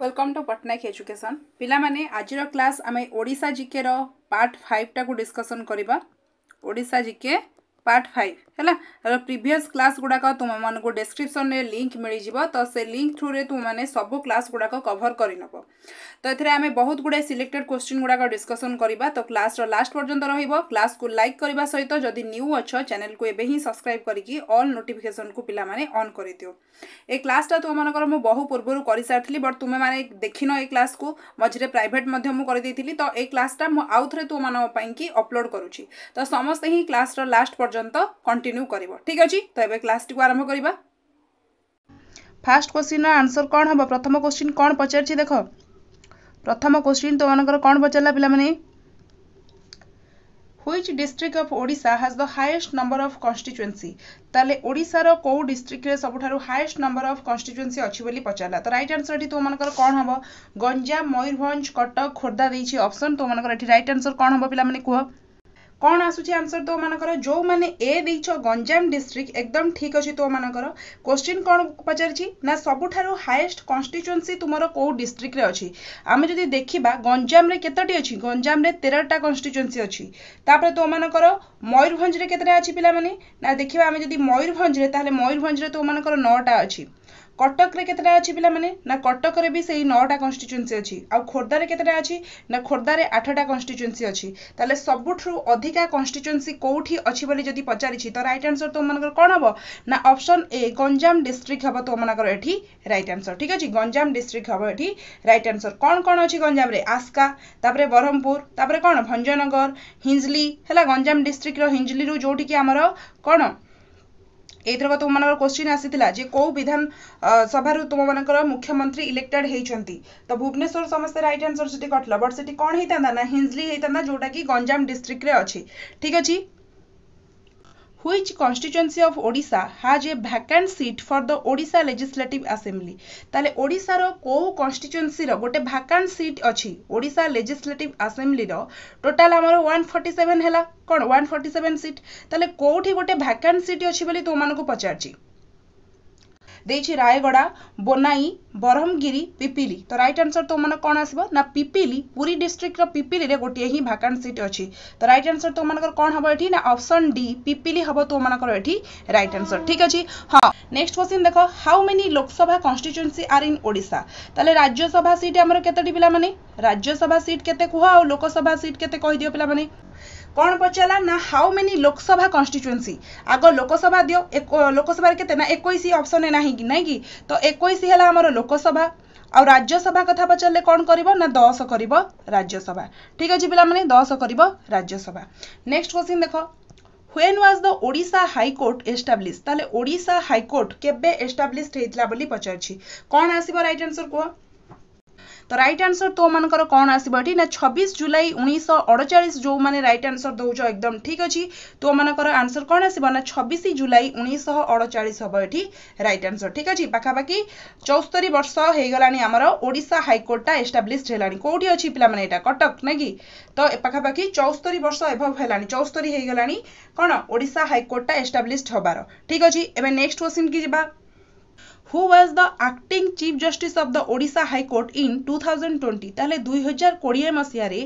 Welcome to Patnaik education ପିଲାମାନେ ଆଜିର class ଆମେ ଓଡ଼ିଶା ଜିକେର ପାର୍ଟ ଫାଇଭ୍ଟାକୁ ଡିସ୍କସନ୍ କରିବା ଓଡ଼ିଶା ଜିକେ ପାର୍ଟ ଫାଇଭ୍ ହେଲା ପ୍ରିଭିୟସ୍ କ୍ଲାସ୍ ଗୁଡ଼ାକ ତୁମମାନଙ୍କୁ ଡେସ୍କ୍ରିପ୍ସନ୍ରେ ଲିଙ୍କ୍ ମିଳିଯିବ ତ ସେ ଲିଙ୍କ୍ ଥ୍ରୁରେ ତୁମମାନେ ସବୁ କ୍ଲାସ୍ ଗୁଡ଼ାକ କଭର୍ କରିନେବ ତ ଏଥିରେ ଆମେ ବହୁତ ଗୁଡ଼ାଏ ସିଲେକ୍ଟେଡ୍ କ୍ୱେଶ୍ଚିନ୍ ଗୁଡ଼ାକ ଡିସ୍କସନ୍ କରିବା ତ କ୍ଲାସ୍ର ଲାଷ୍ଟ ପର୍ଯ୍ୟନ୍ତ ରହିବ କ୍ଲାସ୍କୁ ଲାଇକ୍ କରିବା ସହିତ ଯଦି ନ୍ୟୁ ଅଛ ଚ୍ୟାନେଲ୍କୁ ଏବେ ହିଁ ସବସ୍କ୍ରାଇବ୍ କରିକି ଅଲ୍ ନୋଟିଫିକେସନ୍କୁ ପିଲାମାନେ ଅନ୍ କରିଦିଅ ଏ କ୍ଲାସ୍ଟା ତୁମମାନଙ୍କର ମୁଁ ବହୁ ପୂର୍ବରୁ କରିସାରିଥିଲି ବଟ୍ ତୁମେମାନେ ଦେଖିନ ଏ କ୍ଲାସ୍କୁ ମଝିରେ ପ୍ରାଇଭେଟ୍ ମଧ୍ୟ ମୁଁ କରିଦେଇଥିଲି ତ ଏ କ୍ଲାସ୍ଟା ମୁଁ ଆଉ ଥରେ ତୁମମାନଙ୍କ ପାଇଁକି ଅପଲୋଡ଼୍ କରୁଛି ତ ସମସ୍ତେ ହିଁ କ୍ଲାସ୍ର ଲାଷ୍ଟ ପର୍ଯ୍ୟନ୍ତ পর্যন্ত কন্টিনিউ করব ঠিক আছে তো এবার ক্লাসটিকে আরম্ভ করা ফার্স্ট কোশ্চিন্র আনসর কম হব প্রথম কোশ্চিন কম পচারছি দেখ প্রথম কোশ্চিন তোমাদের কম পচারা পিলামানে which district of Odisha has the highest number of কনস্টিচুয়েন্সি তাহলে ওড়িশার কেউ ডিস্ট্রিক্টরে সবুঠার হাইয়েস্ট নম্বর অফ কনস্টিচুয়েন্সি অছি বলে পচারা তো রাইট আনসর এটি তোমাদের কম হব গঞ্জাম ময়ূরভঞ্জ কটক খোর্ধা দিয়েছি অপসন তোমাদের এটি রাইট আনসর কম হব পিলামানে কুহ କ'ଣ ଆସୁଛି ଆନ୍ସର ତୋମାନଙ୍କର ଯେଉଁମାନେ ଏ ଦେଇଛ ଗଞ୍ଜାମ ଡିଷ୍ଟ୍ରିକ୍ଟ ଏକଦମ ଠିକ୍ ଅଛି ତୋମାନଙ୍କର କୋଶ୍ଚିନ୍ କ'ଣ ପଚାରିଛି ନା ସବୁଠାରୁ ହାଏଷ୍ଟ କନଷ୍ଟିଚୁଏନ୍ସି ତୁମର କେଉଁ ଡିଷ୍ଟ୍ରିକ୍ଟରେ ଅଛି ଆମେ ଯଦି ଦେଖିବା ଗଞ୍ଜାମରେ କେତୋଟି ଅଛି ଗଞ୍ଜାମରେ ତେରଟା କନଷ୍ଟିଚୁଏନ୍ସି ଅଛି ତାପରେ ତୋମାନଙ୍କର ମୟୂରଭଞ୍ଜରେ କେତେଟା ଅଛି ପିଲାମାନେ ନା ଦେଖିବା ଆମେ ଯଦି ମୟୂରଭଞ୍ଜରେ ତାହେଲେ ମୟୂରଭଞ୍ଜରେ ତୋମାନଙ୍କର ନଅଟା ଅଛି କଟକରେ କେତେଟା ଅଛି ପିଲାମାନେ ନା କଟକରେ ବି ସେଇ ନଅଟା କନଷ୍ଟିଚୁଏନ୍ସି ଅଛି ଆଉ ଖୋର୍ଦ୍ଧାରେ କେତେଟା ଅଛି ନା ଖୋର୍ଦ୍ଧାରେ ଆଠଟା କନଷ୍ଟିଚୁଏନ୍ସି ଅଛି ତାହେଲେ ସବୁଠୁ ଅଧିକା କନଷ୍ଟିଚୁଏନ୍ସି କେଉଁଠି ଅଛି ବୋଲି ଯଦି ପଚାରିଛି ତ ରାଇଟ୍ ଆନ୍ସର ତୁମମାନଙ୍କର କ'ଣ ହେବ ନା ଅପସନ୍ ଏ ଗଞ୍ଜାମ ଡିଷ୍ଟ୍ରିକ୍ଟ ହେବ ତୁମମାନଙ୍କର ଏଠି ରାଇଟ୍ ଆନ୍ସର ଠିକ୍ ଅଛି ଗଞ୍ଜାମ ଡିଷ୍ଟ୍ରିକ୍ଟ ହେବ ଏଠି ରାଇଟ୍ ଆନ୍ସର କ'ଣ କ'ଣ ଅଛି ଗଞ୍ଜାମରେ ଆସ୍କା ତାପରେ ବ୍ରହ୍ମପୁର ତାପରେ କ'ଣ ଭଞ୍ଜନଗର ହିଞ୍ଜଲି ହେଲା ଗଞ୍ଜାମ ଡିଷ୍ଟ୍ରିକ୍ଟର ହିଞ୍ଜଲିରୁ ଯେଉଁଠିକି ଆମର କ'ଣ ଏଇଥରକ ତୁମମାନଙ୍କର କୋଶ୍ଚିନ୍ ଆସିଥିଲା ଯେ କେଉଁ ବିଧାନ ସଭାରୁ ତୁମମାନଙ୍କର ମୁଖ୍ୟମନ୍ତ୍ରୀ ଇଲେକ୍ଟେଡ୍ ହେଇଛନ୍ତି ତ ଭୁବନେଶ୍ୱର ସମସ୍ତେ ରାଇଟ୍ ଆନ୍ସର୍ ସେଠି କଟିଲା ବଟ୍ ସେଠି କ'ଣ ହେଇଥାନ୍ତା ନା ହିଞ୍ଜଲି ହେଇଥାନ୍ତା ଯେଉଁଟାକି ଗଞ୍ଜାମ ଡିଷ୍ଟ୍ରିକ୍ଟରେ ଅଛି ଠିକ୍ ଅଛି which constituency of Odisha has a vacant seat for the Odisha legislative assembly তাহলে ওড়িশার কেউ কনস্টিটুয়েন্সির গোটে ভ্যাকান্ট সিট অছি ওড়িশা লেজিসলেটিভ আসেম্বলির টোটাল আমার ওয়ান ফর্টি সেভেন হল কোণ ওয়ান ফর্টি সেভেন সিট তাহলে কোটি গোটে ভ্যাকান্ট সিট অছি বলে তোমাকে পচারছি ଦେଇଛି ରାୟଗଡ଼ା ବୋନାଇ ବରହମଗିରି ପିପିଲି ତ ରାଇଟ୍ ଆନ୍ସର୍ ତୁମମାନେ କ'ଣ ଆସିବ ନା ପିପିଲି ପୁରୀ ଡିଷ୍ଟ୍ରିକ୍ଟର ପିପିଲିରେ ଗୋଟିଏ ହିଁ ଭ୍ୟାକାନ୍ସିଟି ଅଛି ତ ରାଇଟ୍ ଆନ୍ସର୍ ତୁମମାନଙ୍କର କ'ଣ ହେବ ଏଠି ନା ଅପସନ୍ ଡି ପିପିଲି ହେବ ତୁମମାନଙ୍କର ଏଠି ରାଇଟ୍ ଆନ୍ସର୍ ଠିକ୍ ଅଛି ହଁ ନେକ୍ସଟ କ୍ୱେଶ୍ଚିନ୍ ଦେଖ how many Lok Sabha constituency are in Odisha ତାହେଲେ ରାଜ୍ୟସଭା ସିଟ୍ ଆମର କେତୋଟି ପିଲାମାନେ ରାଜ୍ୟସଭା ସିଟ୍ କେତେ କୁହ ଆଉ ଲୋକସଭା ସିଟ୍ କେତେ କହିଦିଅ ପିଲାମାନେ କ'ଣ ପଚାରିଲା ନା ହାଉ ମେନି ଲୋକସଭା କନଷ୍ଟିଚୁଏନ୍ସି ଆଗ ଲୋକସଭା ଦିଅ ଲୋକସଭାରେ କେତେ ନା ଏକୋଇଶ ଅପସନ୍ରେ ନାହିଁ କି ନାଇଁ କି ତ ଏକୋଇଶ ହେଲା ଆମର ଲୋକସଭା ଆଉ ରାଜ୍ୟସଭା କଥା ପଚାରିଲେ କ'ଣ କରିବ ନା ଦଶ କରିବ ରାଜ୍ୟସଭା ଠିକ୍ ଅଛି ପିଲାମାନେ ଦଶ କରିବ ରାଜ୍ୟସଭା ନେକ୍ସଟ କ୍ୱେଶ୍ଚିନ୍ ଦେଖ when was the Odisha high court establish তাহলে ওড়িশা হাইকোর্ট কেবে এস্টাব্লিশ হয়েছিল বলে পচারছি କ'ଣ ଆସିବ ରାଇଟ୍ ଆନ୍ସର୍ କୁହ ତ ରାଇଟ୍ ଆନ୍ସର ତୋମାନଙ୍କର କ'ଣ ଆସିବ ଏଠି ନା ଛବିଶ ଜୁଲାଇ ଉଣେଇଶହ ଅଡ଼ଚାଳିଶ ଯେଉଁମାନେ ରାଇଟ୍ ଆନ୍ସର ଦେଉଛ ଏକଦମ ଠିକ୍ ଅଛି ତୋମାନଙ୍କର ଆନ୍ସର କ'ଣ ଆସିବ ନା ଛବିଶ ଜୁଲାଇ ଉଣେଇଶହ ଅଡ଼ଚାଳିଶ ହେବ ଏଠି ରାଇଟ୍ ଆନ୍ସର ଠିକ୍ ଅଛି ପାଖାପାଖି ଚଉସ୍ତରୀ ବର୍ଷ ହେଇଗଲାଣି ଆମର ଓଡ଼ିଶା ହାଇକୋର୍ଟଟା ଏଷ୍ଟାବ୍ଲିଶ୍ ହେଲାଣି କେଉଁଠି ଅଛି ପିଲାମାନେ ଏଇଟା କଟକ ନାକି ତ ପାଖାପାଖି ଚଉସ୍ତରୀ ବର୍ଷ ଏଭବ୍ ହେଲାଣି ଚଉସ୍ତରୀ ହେଇଗଲାଣି କ'ଣ ଓଡ଼ିଶା ହାଇକୋର୍ଟଟା ଏଷ୍ଟାବ୍ଲିଶ୍ ହେବାର ଠିକ୍ ଅଛି ଏବେ ନେକ୍ସଟ क्वेश्चन की जी who was the acting chief justice of the Odisha high court in two thousand twenty ତାହେଲେ ଦୁଇ ହଜାର କୋଡ଼ିଏ ମସିହାରେ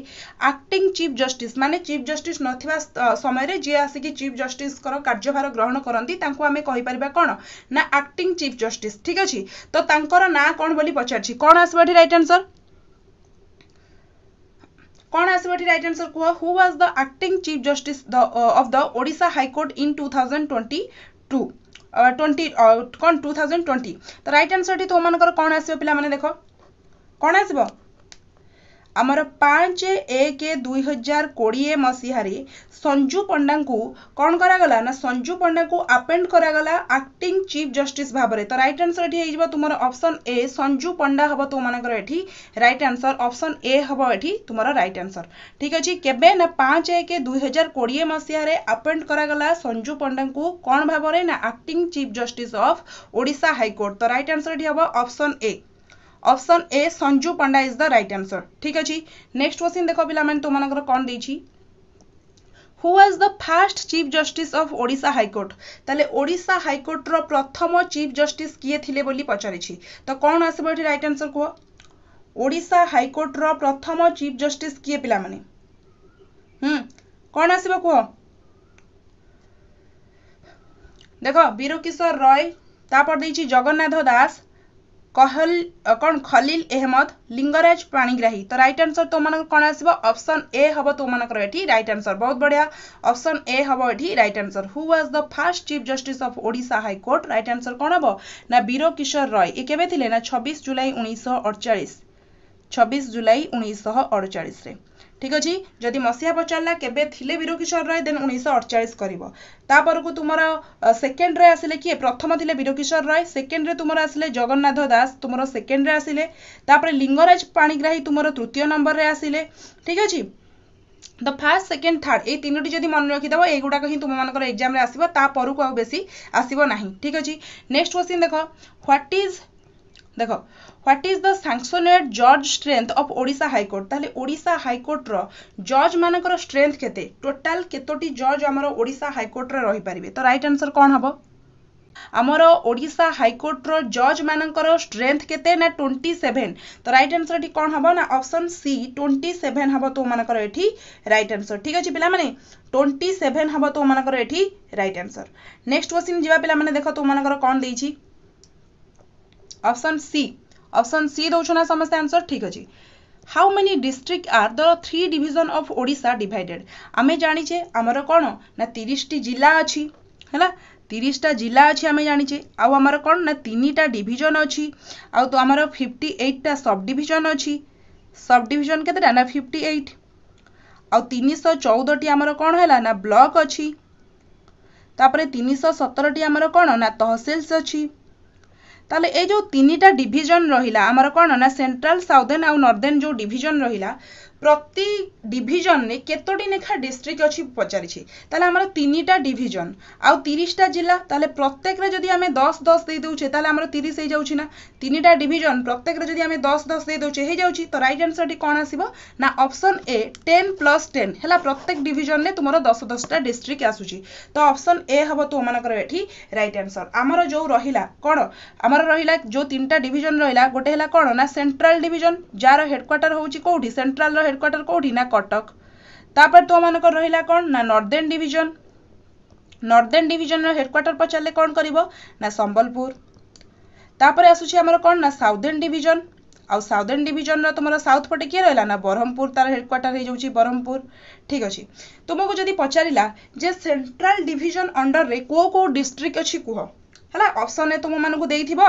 ଆକ୍ଟିଂ ଚିଫ୍ ଜଷ୍ଟିସ୍ ମାନେ ଚିଫ୍ ଜଷ୍ଟିସ୍ ନଥିବା ସମୟରେ ଯିଏ ଆସିକି ଚିଫ୍ ଜଷ୍ଟିସ୍ଙ୍କର କାର୍ଯ୍ୟଭାର ଗ୍ରହଣ କରନ୍ତି ତାଙ୍କୁ ଆମେ କହିପାରିବା କ'ଣ ନା ଆକ୍ଟିଂ ଚିଫ୍ ଜଷ୍ଟିସ୍ ଠିକ୍ ଅଛି ତ ତାଙ୍କର ନାଁ କ'ଣ ବୋଲି ପଚାରିଛି କ'ଣ ଆସିବ ଏଠି ରାଇଟ୍ ଆନ୍ସର୍ କ'ଣ ଆସିବ ଏଠି ରାଇଟ୍ ଆନ୍ସର୍ କୁହ who was the acting chief justice of the Odisha high court in two thousand twenty two twenty କ'ଣ ଟୁ ଥାଉଜେଣ୍ଡ ଟ୍ୱେଣ୍ଟି ତ ରାଇଟ୍ ଆନ୍ସର୍ଟି ତୁମମାନଙ୍କର କ'ଣ ଆସିବ ପିଲାମାନେ ଦେଖ କ'ଣ ଆସିବ ଆମର ପାଞ୍ଚ ଏକ ଦୁଇ ହଜାର କୋଡ଼ିଏ ମସିହାରେ ସଞ୍ଜୁ ପଣ୍ଡାଙ୍କୁ କ'ଣ କରାଗଲା ନା ସଞ୍ଜୁ ପଣ୍ଡାଙ୍କୁ ଆପେଣ୍ଡ କରାଗଲା ଆକ୍ଟିଂ ଚିଫ୍ ଜଷ୍ଟିସ୍ ଭାବରେ ତ ରାଇଟ୍ ଆନ୍ସର ଏଠି ହେଇଯିବ ତୁମର ଅପସନ୍ ଏ ସଞ୍ଜୁ ପଣ୍ଡା ହେବ ତୁମମାନଙ୍କର ଏଠି ରାଇଟ୍ ଆନ୍ସର ଅପସନ୍ ଏ ହେବ ଏଠି ତୁମର ରାଇଟ୍ ଆନ୍ସର ଠିକ୍ ଅଛି କେବେ ନା ପାଞ୍ଚ ଏକ ଦୁଇ ହଜାର କୋଡ଼ିଏ ମସିହାରେ ଆପେଣ୍ଡ କରାଗଲା ସଞ୍ଜୁ ପଣ୍ଡାଙ୍କୁ କ'ଣ ଭାବରେ ନା acting chief justice of Odisha high court ତ ରାଇଟ୍ ଆନ୍ସର ଏଠି ହେବ option A option A Sanju Panda is the right answer ଠିକ୍ ଅଛି ନେକ୍ସଟ କ୍ୱେଶ୍ଚିନ୍ ଦେଖ ପିଲାମାନେ ତୁମମାନଙ୍କର କ'ଣ ଦେଇଛି who was the first chief justice of Odisha high court তাহলে ওড়িশা হাইকোর্টর প্রথম চিফ জষ্টিস কিয়ে থিলে বলি পচারিছি তো কোন আসবে এটি রাইট আনসর কুহ ওড়িশা হাইকোর্টর প্রথম চিফ জষ্টিস কিয়ে পিলামানে হুম কোন আসবে কুহ দেখ বীরকিশোর রয় তারপর দিয়েছি জগন্নাথ দাস কহল କ'ଣ ଖଲିଲ ଏହମଦ ଲିଙ୍ଗରାଜ ପାଣିଗ୍ରାହୀ ତ ରାଇଟ୍ ଆନ୍ସର ତୋମାନଙ୍କର କ'ଣ ଆସିବ ଅପସନ୍ ଏ ହେବ ତୋମାନଙ୍କର ଏଠି ରାଇଟ୍ ଆନ୍ସର ବହୁତ ବଢ଼ିଆ ଅପସନ୍ ଏ ହେବ ଏଠି right answer who was the first chief justice of Odisha high court right answer କ'ଣ ହେବ ନା ବୀର କିଶୋର ରୟ ଏ କେବେ ଥିଲେ ନା ଛବିଶ ଜୁଲାଇ ଉଣେଇଶହ ଅଡ଼ଚାଳିଶ ଛବିଶ ଜୁଲାଇ ଉଣେଇଶହ ଅଡ଼ଚାଳିଶରେ ঠিক ଅଛି ଯଦି ମସିହା ପଚାରିଲା କେବେ ଥିଲେ ବୀରକିଶୋର ରାୟ ଦେନ୍ ଉଣେଇଶହ ଅଡ଼ଚାଳିଶ କରିବ ତାପରକୁ ତୁମର ସେକେଣ୍ଡରେ ଆସିଲେ କିଏ ପ୍ରଥମ ଥିଲେ ବୀରକିଶୋର ରାୟ ସେକେଣ୍ଡରେ ତୁମର ଆସିଲେ ଜଗନ୍ନାଥ ଦାସ ତୁମର ସେକେଣ୍ଡରେ ଆସିଲେ ତାପରେ ଲିଙ୍ଗରାଜ ପାଣିଗ୍ରାହୀ ତୁମର ତୃତୀୟ ନମ୍ବରରେ ଆସିଲେ ଠିକ ଅଛି ଦ ଫାର୍ଷ୍ଟ ସେକେଣ୍ଡ ଥାର୍ଡ଼ ଏଇ ତିନୋଟି ଯଦି ମନେ ରଖିଦେବ ଏଇଗୁଡ଼ାକ ହିଁ ତୁମମାନଙ୍କର ଏକ୍ଜାମରେ ଆସିବ ତା ପରକୁ ଆଉ ବେଶୀ ଆସିବ ନାହିଁ ଠିକ୍ ଅଛି ନେକ୍ସଟ କ୍ୱେଶ୍ଚିନ୍ ଦେଖ ହ୍ୱାଟ୍ ଇଜ୍ ଦେଖ হোয়াট ইজ দ ସାଙ୍କସନେଡ୍ ଜଜ୍ ଷ୍ଟ୍ରେନ୍ଥ ଅଫ୍ ଓଡ଼ିଶା ହାଇକୋର୍ଟ ତାହେଲେ ଓଡ଼ିଶା ହାଇକୋର୍ଟର ଜଜ୍ ମାନଙ୍କର ଷ୍ଟ୍ରେନ୍ଥ କେତେ ଟୋଟାଲ କେତୋଟି ଜଜ୍ ଆମର ଓଡ଼ିଶା ହାଇକୋର୍ଟରେ ରହିପାରିବେ ତ ରାଇଟ୍ ଆନ୍ସର କ'ଣ ହେବ ଆମର ଓଡ଼ିଶା ହାଇକୋର୍ଟର ଜଜ୍ ମାନଙ୍କର ଷ୍ଟ୍ରେନ୍ଥ କେତେ ନା ଟ୍ୱେଣ୍ଟି ସେଭେନ୍ ତ ରାଇଟ୍ ଆନ୍ସର ଏଠି କ'ଣ ହେବ ନା ଅପସନ୍ ସି ଟ୍ୱେଣ୍ଟି ସେଭେନ୍ ହେବ ତୁମମାନଙ୍କର ଏଠି ରାଇଟ୍ ଆନ୍ସର ଠିକ୍ ଅଛି ପିଲାମାନେ ଟ୍ୱେଣ୍ଟି ସେଭେନ୍ ହେବ ତୁମମାନଙ୍କର ଏଠି ରାଇଟ୍ ଆନ୍ସର ନେକ୍ସଟ କ୍ୱେଶ୍ଚିନ୍ ଯିବା ପିଲାମାନେ ଦେଖ ତୁମମାନଙ୍କର କ'ଣ ଦେଇଛି ଅପସନ୍ ସି অপশন সি দৌছ না সমস্ত আনসর ঠিক অছি how many district are the three division of Odisha divided আমি জানিছে আমার কোণ না তিরিশটি জেলা অছি ହେଲା ତିରିଶଟା ଜିଲ୍ଲା ଅଛି ଆମେ ଜାଣିଛେ ଆଉ ଆମର କ'ଣ ନା ତିନିଟା ଡିଭିଜନ୍ ଅଛି ଆଉ ତ ଆମର ଫିଫ୍ଟି ଏଇଟ୍ଟା ସବ୍ ଡିଭିଜନ୍ ଅଛି ସବ୍ ଡିଭିଜନ୍ କେତେଟା ନା ଫିଫ୍ଟି ଏଇଟ୍ ଆଉ ତିନିଶହ ଚଉଦଟି ଆମର କ'ଣ ହେଲା ନା ବ୍ଲକ୍ ଅଛି ତାପରେ ତିନିଶହ ସତରଟି ଆମର କ'ଣ ନା ତହସିଲ୍ସ ଅଛି তাহলে এই যে তিনটা ডিভিজন রহিলা আমার কোণ না সেন্ট্রাল সাউদেন আউ নর্দেন যে ডিভিজন রহিলা প্রতি ডিভিজনরে কেতোটি লেখা ডিস্ট্রিক্ট অছি পচারিছি তাহলে আমার তিনটা ডিভিজন আউ তিরিশটা জেলা তাহলে প্রত্যেকরে যদি আমি দশ দশ দিয়ে দেউছে তাহলে আমার তিরিশ হয়ে যাচ্ছে না তিনটা ডিভিজন প্রত্যেকরে যদি আমি দশ দশ দিয়ে দেউছে হয়ে যাচ্ছে তো রাইট আনসরটি কোণ আসব না option A ten plus ten হল প্রত্যেক ডিভিজনরে তোমার দশ দশটা ডিস্ট্রিক্ট আসুচি তো অপশন এ হব তোমাদের এটি রাইট আনসর আমার যে রহিলা কোণ আমার রহিলা যে তিনটা ডিভিজন রহিলা গোটে হল কোণ না সেন্ট্রাল ডিভিজন যার হেডকোয়ার্টার হচ্ছে কোটি সেন্ট্রাল ହେଡ଼କ୍ୱାର୍ଟର କେଉଁଠି ନା କଟକ ତାପରେ ତୋମାନଙ୍କର ରହିଲା କ'ଣ ନା ନର୍ଦେନ୍ ଡିଭିଜନ୍ ନର୍ଦେନ୍ ଡିଭିଜନର ହେଡ଼କ୍ୱାର୍ଟର ପଚାରିଲେ କ'ଣ କରିବ ନା ସମ୍ବଲପୁର ତାପରେ ଆସୁଛି ଆମର କ'ଣ ନା ସାଉଦର୍ନ ଡିଭିଜନ୍ ଆଉ ସାଉଦର୍ନ ଡିଭିଜନର ତୁମର ସାଉଥ୍ ପଟେ କିଏ ରହିଲା ନା ବ୍ରହ୍ମପୁର ତାର ହେଡ଼କ୍ୱାର୍ଟର ହେଇଯାଉଛି ବ୍ରହ୍ମପୁର ଠିକ୍ ଅଛି ତୁମକୁ ଯଦି ପଚାରିଲା ଯେ ସେଣ୍ଟ୍ରାଲ ଡିଭିଜନ ଅଣ୍ଡରରେ କେଉଁ କେଉଁ ଡିଷ୍ଟ୍ରିକ୍ଟ ଅଛି କୁହ ହେଲା ଅପସନ୍ରେ ତୁମମାନଙ୍କୁ ଦେଇଥିବ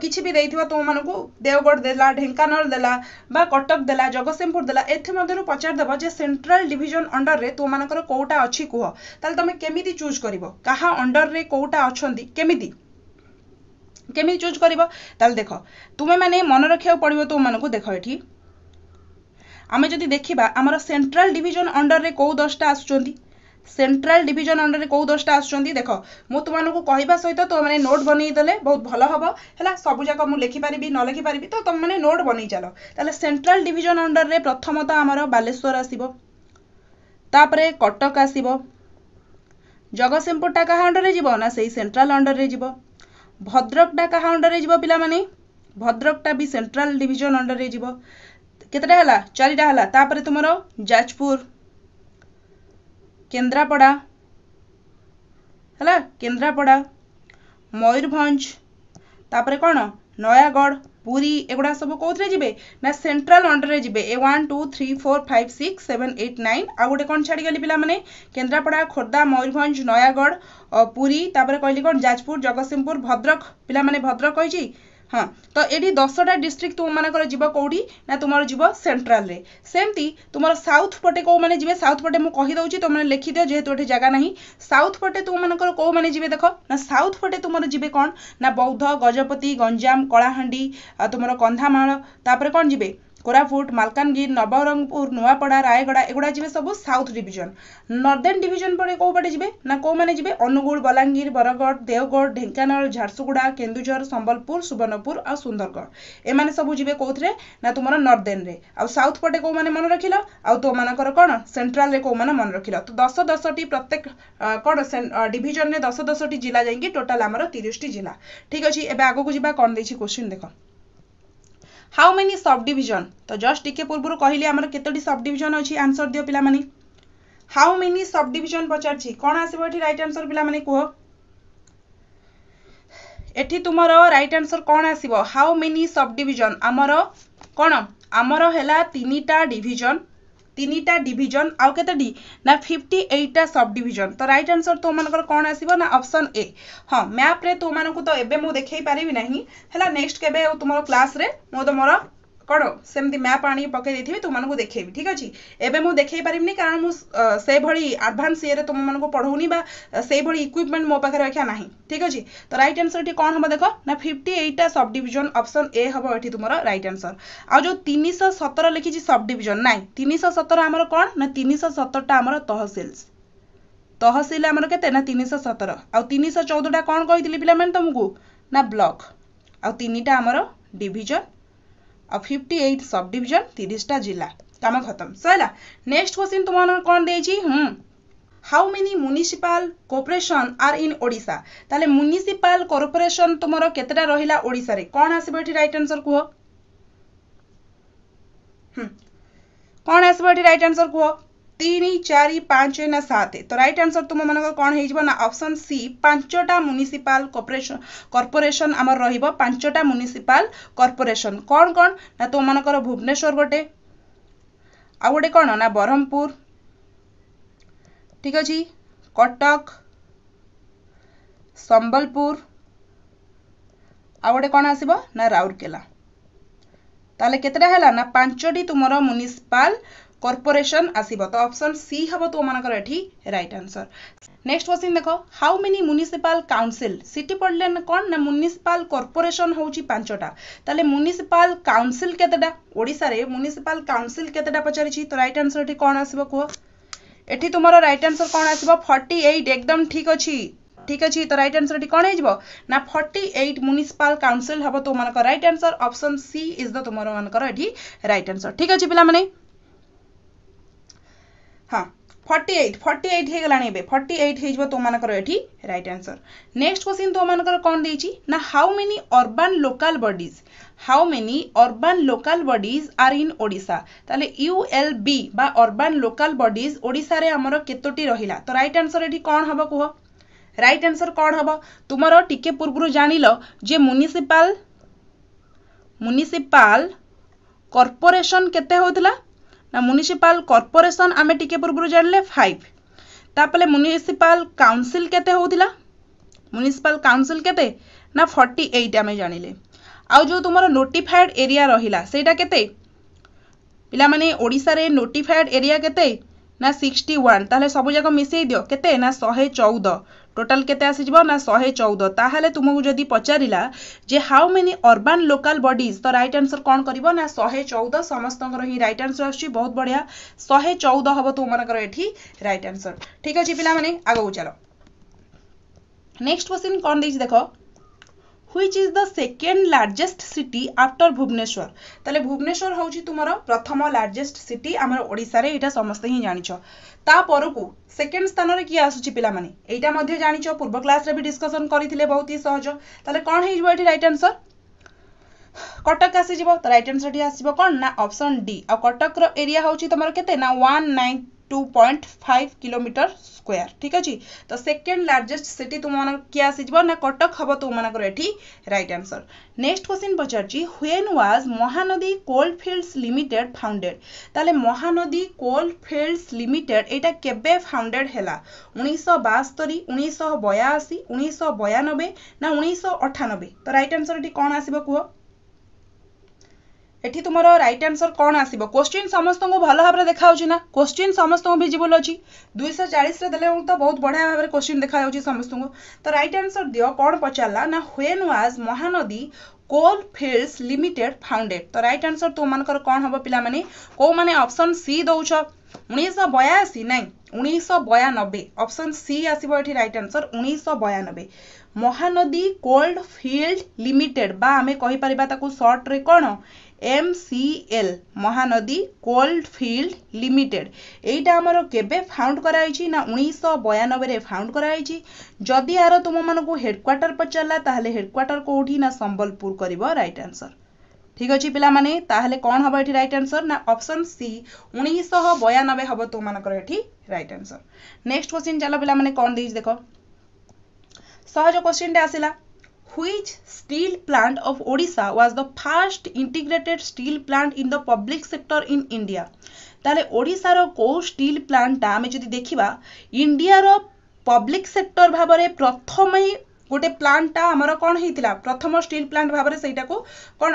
କିଛି ବି ଦେଇଥିବ ତୁମମାନଙ୍କୁ ଦେଓଗଡ଼ ଦେଲା ଢେଙ୍କାନାଳ ଦେଲା ବା କଟକ ଦେଲା ଜଗତସିଂହପୁର ଦେଲା ଏଥିମଧ୍ୟରୁ ପଚାରିଦେବ ଯେ ସେଣ୍ଟ୍ରାଲ ଡିଭିଜନ ଅଣ୍ଡରରେ ତୁମମାନଙ୍କର କେଉଁଟା ଅଛି କୁହ ତାହେଲେ ତୁମେ କେମିତି ଚୁଜ୍ କରିବ କାହା ଅଣ୍ଡରରେ କେଉଁଟା ଅଛନ୍ତି କେମିତି କେମିତି ଚୁଜ୍ କରିବ ତାହେଲେ ଦେଖ ତୁମେମାନେ ମନେ ରଖିବାକୁ ପଡ଼ିବ ତୁମମାନଙ୍କୁ ଦେଖ ଏଠି ଆମେ ଯଦି ଦେଖିବା ଆମର ସେଣ୍ଟ୍ରାଲ ଡିଭିଜନ ଅଣ୍ଡରରେ କେଉଁ ଦଶଟା ଆସୁଛନ୍ତି সেন্ট্রাল ডিভিজন অন্ডরে কেউ দশটা আসুচ্ছেন দেখ মু তোমাকে কহা সহিত তোমাকে নোট বনাই দেলে বহুত ভালো হব হল সবুযাক মু লেখিপারি ন লেখিপারি তো তোমাকে নোট বনাই চাল তাহলে সেন্ট্রাল ডিভিজন অন্ডরে প্রথমত আমার বালেশ্বর আসব তাপরে কটক আসব জগৎসিংহপুরটা কাহা অন্ডরে যাব না সেই সেন্ট্রাল অন্ডরে যাব ভদ্রকটা কাহা অন্ডরে যাব পিলামানে ভদ্রকটা বি সেন্ট্রাল ডিভিজন অন্ডরে যাব কেতটা হল চারিটা হল তাপরে তোমার যাজপুর କେନ୍ଦ୍ରାପଡ଼ା ହେଲା କେନ୍ଦ୍ରାପଡ଼ା ମୟୂରଭଞ୍ଜ ତାପରେ କ'ଣ ନୟାଗଡ଼ ପୁରୀ ଏଗୁଡ଼ା ସବୁ କେଉଁଥିରେ ଯିବେ ନା ସେଣ୍ଟ୍ରାଲ ଅଣ୍ଡରରେ ଯିବେ ଏ one two three four five six seven eight nine ଆଉ ଗୋଟେ କ'ଣ ଛାଡ଼ିଗଲି ପିଲାମାନେ କେନ୍ଦ୍ରାପଡ଼ା ଖୋର୍ଦ୍ଧା ମୟୂରଭଞ୍ଜ ନୟାଗଡ଼ ପୁରୀ ତାପରେ କହିଲି କ'ଣ ଯାଜପୁର ଜଗତସିଂହପୁର ଭଦ୍ରକ ପିଲାମାନେ ଭଦ୍ରକ କହିଛି ହଁ ତ ଏଠି ଦଶଟା ଡିଷ୍ଟ୍ରିକ୍ଟ ତୁମମାନଙ୍କର ଯିବ କେଉଁଠି ନା ତୁମର ଯିବ ସେଣ୍ଟ୍ରାଲରେ ସେମିତି ତୁମର ସାଉଥ୍ ପଟେ କେଉଁମାନେ ଯିବେ ସାଉଥ୍ ପଟେ ମୁଁ କହିଦେଉଛି ତୁମେ ଲେଖିଦିଅ ଯେହେତୁ ଏଠି ଜାଗା ନାହିଁ ସାଉଥ୍ ପଟେ ତୁମମାନଙ୍କର କେଉଁମାନେ ଯିବେ ଦେଖ ନା ସାଉଥ୍ ପଟେ ତୁମର ଯିବେ କ'ଣ ନା ବୌଦ୍ଧ ଗଜପତି ଗଞ୍ଜାମ କଳାହାଣ୍ଡି ତୁମର କନ୍ଧମାଳ ତାପରେ କ'ଣ ଯିବେ କୋରାପୁଟ ମାଲକାନଗିରି ନବରଙ୍ଗପୁର ନୂଆପଡ଼ା ରାୟଗଡ଼ା ଏଗୁଡ଼ା ଯିବେ ସବୁ ସାଉଥ୍ ଡିଭିଜନ୍ ନର୍ଦର୍ଣ୍ଣ ଡିଭିଜନ୍ ପଟେ କେଉଁ ପଟେ ଯିବେ ନା କେଉଁମାନେ ଯିବେ ଅନୁଗୁଳ ବଲାଙ୍ଗୀର ବରଗଡ଼ ଦେଓଗଡ଼ ଢେଙ୍କାନାଳ ଝାରସୁଗୁଡ଼ା କେନ୍ଦୁଝର ସମ୍ବଲପୁର ସୁବର୍ଣ୍ଣପୁର ଆଉ ସୁନ୍ଦରଗଡ଼ ଏମାନେ ସବୁ ଯିବେ କେଉଁଥିରେ ନା ତୁମର ନର୍ଦର୍ଣ୍ଣରେ ଆଉ ସାଉଥ୍ ପଟେ କେଉଁମାନେ ମନେ ରଖିଲ ଆଉ ତୋମାନଙ୍କର କ'ଣ ସେଣ୍ଟ୍ରାଲରେ କେଉଁମାନେ ମନେ ରଖିଲ ତ ଦଶ ଦଶଟି ପ୍ରତ୍ୟେକ କ'ଣ ଡିଭିଜନରେ ଦଶ ଦଶଟି ଜିଲ୍ଲା ଯାଇକି ଟୋଟାଲ୍ ଆମର ତିରିଶଟି ଜିଲ୍ଲା ଠିକ୍ ଅଛି ଏବେ ଆଗକୁ ଯିବା କ'ଣ ଦେଇଛି କୋଶ୍ଚିନ୍ ଦେଖ हाउ मेनी सब डिजन तो जस्ट टिके पूर्व कहली आम कतोटी सब डिजन अच्छी आंसर दि पाने हाउ मेनि सब डिजन पचार कौन आसो ये रईट आनसर पे कह ये तुम रईट आनसर कौन आस हाउ मेनि सब डिजन आमर कौन आमर है डिजन তিনিটা ডিভিজন আউ কেতোটি না ফিফটি এইটটা সব ডিভিজন তো রাইট আনসর তোমাদের কোণ আসব না অপসন এ হ্যাঁ ম্যাপ্রে তোমাকে তো এবে মু দেখাই পারিবি না হল নেক্সট কেবে তোমার ক্লাসে মু তোমার कौन सेमती मैप आ पकईदेवि तुमको देखेबी ठीक अच्छे एवं मुझे देखे पारिनी कारण मुझे आडभांस इे तुम मैं पढ़ोनी से भाई इक्विपमेंट मो पाखे रखा ना ठीक अच्छे तो रईट आनसर ये कौन हम देख ना फिफ्टी एटा सब डिजन अप्सन ए हम ये तुम रईट आनसर आज तीन शह सतर लिखी सब डिजन ना तीन सौ सतर आम कौन ना तीन शह सतरटा आम तहसिल्स तहसिल आमर केनि सतर तीन आन शौदा कौन कही पे तुमको ना ब्लक आनिटा आमर डिजन ଆଉ ଫିଫ୍ଟି ଏଇଟ୍ ସବ୍ ଡିଭିଜନ୍ ତିରିଶଟା ଜିଲ୍ଲା କାମ ଖତମ ସରିଲା ନେକ୍ସଟ କ୍ୱେଶ୍ଚିନ୍ ତୁମମାନଙ୍କର କ'ଣ ଦେଇଛି ହୁଁ how many municipal corporation are in Odisha তাহলে মুনিসিপাল কর্পোরেশন তোমার কেতেটা রহিলা ওড়িশারে কোন আসবে এটি রাইট আনসর কুহ কোন আসবে এটি রাইট আনসর কুহ ତିନି ଚାରି ପାଞ୍ଚ ନା ସାତ ତ ରାଇଟ୍ ଆନ୍ସର ତୁମମାନଙ୍କର କ'ଣ ହେଇଯିବ ନା ଅପସନ୍ ସି ପାଞ୍ଚଟା ମ୍ୟୁନିସିପାଲ କର୍ପୋରେସନ କର୍ପୋରେସନ ଆମର ରହିବ ପାଞ୍ଚଟା ମ୍ୟୁନିସିପାଲ କର୍ପୋରେସନ କ'ଣ କ'ଣ ନା ତୁମମାନଙ୍କର ଭୁବନେଶ୍ୱର ଗୋଟେ ଆଉ ଗୋଟେ କ'ଣ ନା ବ୍ରହ୍ମପୁର ଠିକ୍ ଅଛି କଟକ ସମ୍ବଲପୁର ଆଉ ଗୋଟେ କ'ଣ ଆସିବ ନା ରାଉରକେଲା ତାହେଲେ କେତେଟା ହେଲା ନା ପାଞ୍ଚଟି ତୁମର ମ୍ୟୁନିସିପାଲ corporation ଆସିବ ତ ଅପସନ୍ ସି ହେବ ତ ମାନଙ୍କର ଏଠି ରାଇଟ୍ ଆନ୍ସର୍ ନେକ୍ସଟ क्वेश्चन ଦେଖ how many municipal council city ପଡ଼ିଲେ କ'ଣ ନା ମ୍ୟୁନିସିପାଲ କର୍ପୋରେସନ ହେଉଛି ପାଞ୍ଚଟା ତାହେଲେ ମ୍ୟୁନିସିପାଲ କାଉନସିଲ କେତେଟା ଓଡ଼ିଶାରେ ମ୍ୟୁନିସିପାଲ କାଉନସିଲ କେତେଟା ପଚାରିଛି ତ ରାଇଟ୍ ଆନ୍ସର ଏଠି କ'ଣ ଆସିବ କୁହ ଏଠି ତୁମର ରାଇଟ୍ ଆନ୍ସର କ'ଣ ଆସିବ ଫର୍ଟି ଏଇଟ୍ ଏକଦମ ଠିକ୍ ଅଛି ঠিক আছে তো রাইট আনসর এটি কোণ হয়ে না ফর্টি এইট মুনিসিপাল কাউন্সিল হব তোমার right answer option C is the তোমার এটি রাইট আনসর ঠিক আছে পিলা মানে ହଁ ଫର୍ଟି ଏଇଟ୍ ଫର୍ଟି ଏଇଟ୍ ହେଇଗଲାଣି ଏବେ ଫର୍ଟି ଏଇଟ୍ ହେଇଯିବ ତୋମାନଙ୍କର ଏଠି ରାଇଟ୍ ଆନ୍ସର୍ ନେକ୍ସଟ କ୍ୱେଶ୍ଚିନ୍ ତୋମାନଙ୍କର କ'ଣ ଦେଇଛି ନା how many urban local bodies how many urban local bodies are in Odisha ତାହେଲେ ୟୁ ଏଲ୍ ବି ବା ଅର୍ବାନ୍ ଲୋକାଲ୍ ବଡିଜ୍ ଓଡ଼ିଶାରେ ଆମର କେତୋଟି ରହିଲା ତ ରାଇଟ୍ ଆନ୍ସର୍ ଏଠି କ'ଣ ହେବ କୁହ ରାଇଟ୍ ଆନ୍ସର୍ କ'ଣ ହେବ ତୁମର ଟିକେ ପୂର୍ବରୁ ଜାଣିଲ ଯେ ମ୍ୟୁନିସିପାଲ ମ୍ୟୁନିସିପାଲ କର୍ପୋରେସନ୍ କେତେ ହେଉଥିଲା ना म्यूनिसिपल कर्पोरेसन आम टे पूर्व जान फाइव तापर म्यूनिसिपल काउनसिल के होता म्यूनिसिपल काउनसिल के ना फर्टी एट आम जाने आउ जो तुम नोटिफाएड एरिया रहा से पिला माने नोटिफाएड एरिया के ନା ସିକ୍ସଟି ୱାନ୍ ତାହେଲେ ସବୁଯାକ ମିଶାଇ ଦିଅ କେତେ ନା ଶହେ ଚଉଦ ଟୋଟାଲ୍ କେତେ ଆସିଯିବ ନା ଶହେ ଚଉଦ ତାହେଲେ ତୁମକୁ ଯଦି ପଚାରିଲା ଯେ how many urban local bodies ତ ରାଇଟ୍ ଆନ୍ସର୍ କ'ଣ କରିବ ନା ଶହେ ଚଉଦ ସମସ୍ତଙ୍କର ହିଁ ରାଇଟ୍ ଆନ୍ସର୍ ଆସୁଛି ବହୁତ ବଢ଼ିଆ ଶହେ ଚଉଦ ହେବ ତୁମମାନଙ୍କର ଏଠି ରାଇଟ୍ ଆନ୍ସର୍ ଠିକ୍ ଅଛି ପିଲାମାନେ ଆଗକୁ ଚାଲ ନେକ୍ସଟ କ୍ୱେଶ୍ଚିନ୍ କ'ଣ ଦେଇଛି ଦେଖ which is the second largest city after Bhubaneswar ତାହେଲେ ଭୁବନେଶ୍ୱର ହେଉଛି ତୁମର ପ୍ରଥମ ଲାର୍ଜେଷ୍ଟ ସିଟି ଆମର ଓଡ଼ିଶାରେ ଏଇଟା ସମସ୍ତେ ହିଁ ଜାଣିଛ ତା ପରକୁ ସେକେଣ୍ଡ ସ୍ଥାନରେ କିଏ ଆସୁଛି ପିଲାମାନେ ଏଇଟା ମଧ୍ୟ ଜାଣିଛ ପୂର୍ବ କ୍ଲାସ୍ରେ ବି ଡିସ୍କସନ୍ କରିଥିଲେ ବହୁତ ହି ସହଜ ତାହେଲେ କ'ଣ ହେଇଯିବ ଏଠି ରାଇଟ୍ ଆନ୍ସର କଟକ ଆସିଯିବ ତ ରାଇଟ୍ ଆନ୍ସର ଏଠି ଆସିବ କ'ଣ ନା ଅପସନ୍ ଡି ଆଉ କଟକର ଏରିଆ ହେଉଛି ତୁମର କେତେ ନା one nine two point five kilometre square ଠିକ୍ ଅଛି ତ ସେକେଣ୍ଡ ଲାର୍ଜେଷ୍ଟ ସିଟି ତୁମମାନଙ୍କ କିଏ ଆସିଯିବ ନା କଟକ ହେବ ତୁମମାନଙ୍କର ଏଠି ରାଇଟ୍ ଆନ୍ସର ନେକ୍ସଟ କ୍ୱେଶ୍ଚିନ୍ ପଚାରୁଛି when was Mahanadi coal fields limited founded ତାହେଲେ ମହାନଦୀ କୋଲ୍ ଫିଲ୍ଡସ୍ ଲିମିଟେଡ୍ ଏଇଟା କେବେ ଫାଉଣ୍ଡେଡ୍ ହେଲା ଉଣେଇଶହ ବାସ୍ତରୀ ଉଣେଇଶହ ବୟାଅଶୀ ଉଣେଇଶହ ବୟାନବେ ନା ଉଣେଇଶହ ଅଠାନବେ ତ ରାଇଟ୍ ଆନ୍ସର ଏଠି କ'ଣ ଆସିବ କୁହ এঠী তোমৰ ৰাইট আনসার কোন আহিব কোৱেশ্চন সামষ্টেক ভালভাৱৰে দেখাউচিনা কোৱেশ্চন সামষ্টেক ভিজিবল আছে 240 ৰ দেলে ত বহুত বঢ়াভাৱৰে কোৱেশ্চন দেখাউচি সামষ্টেক ত ৰাইট আনসার দিও কোন পচাল না when was Mahanadi coal fields limited founded ত ৰাইট আনসার তোমাকৰ কোন হ'ব পিলা মানে কোৱ মানে অপচন সি দাউচ 1982 নাই 1992 অপচন সি আহিব এঠী right answer 1992 Mahanadi coal field limited বা আমি কহি পৰিবা তাকো শৰ্ট ৰে কোন এমସିএল ମହାନଦୀ କୋଲ୍ଡଫିଲ୍ଡ ଲିମିଟେଡ୍ ଏଇଟା ଆମର କେବେ ଫାଉଣ୍ଡ କରାଯାଇଛି ନା ଉଣେଇଶହ ବୟାନବେରେ ଫାଉଣ୍ଡ କରାଯାଇଛି ଯଦି ଏହାର ତୁମମାନଙ୍କୁ ହେଡ଼କ୍ୱାର୍ଟର ପଚାରିଲା ତାହେଲେ ହେଡ଼କ୍ୱାର୍ଟର କେଉଁଠି ନା ସମ୍ବଲପୁର କରିବ ରାଇଟ୍ ଆନ୍ସର ଠିକ୍ ଅଛି ପିଲାମାନେ ତାହେଲେ କ'ଣ ହେବ ଏଠି ରାଇଟ୍ ଆନ୍ସର ନା ଅପସନ୍ ସି ଉଣେଇଶହ ବୟାନବେ ହେବ ତୁମମାନଙ୍କର ଏଠି ରାଇଟ୍ ଆନ୍ସର ନେକ୍ସଟ କ୍ୱେଶ୍ଚିନ୍ ଚାଲ ପିଲାମାନେ କ'ଣ ଦେଇଛି ଦେଖ ସହଜ କ୍ୱେଶ୍ଚିନ୍ଟା ଆସିଲା which steel plant of Odisha was the first integrated steel plant in the public sector in India. তাহলে ওড়িশার কেউ স্টিল প্লান্টটা আমি যদি দেখিবা ইন্ডিয়ার পব্লিক সেক্টর ভাবে প্রথমে গোটে প্লান্টটা আমার কোণ হয়েছিল প্রথম স্টিল প্লান্ট ভাবে সেইটা কোণ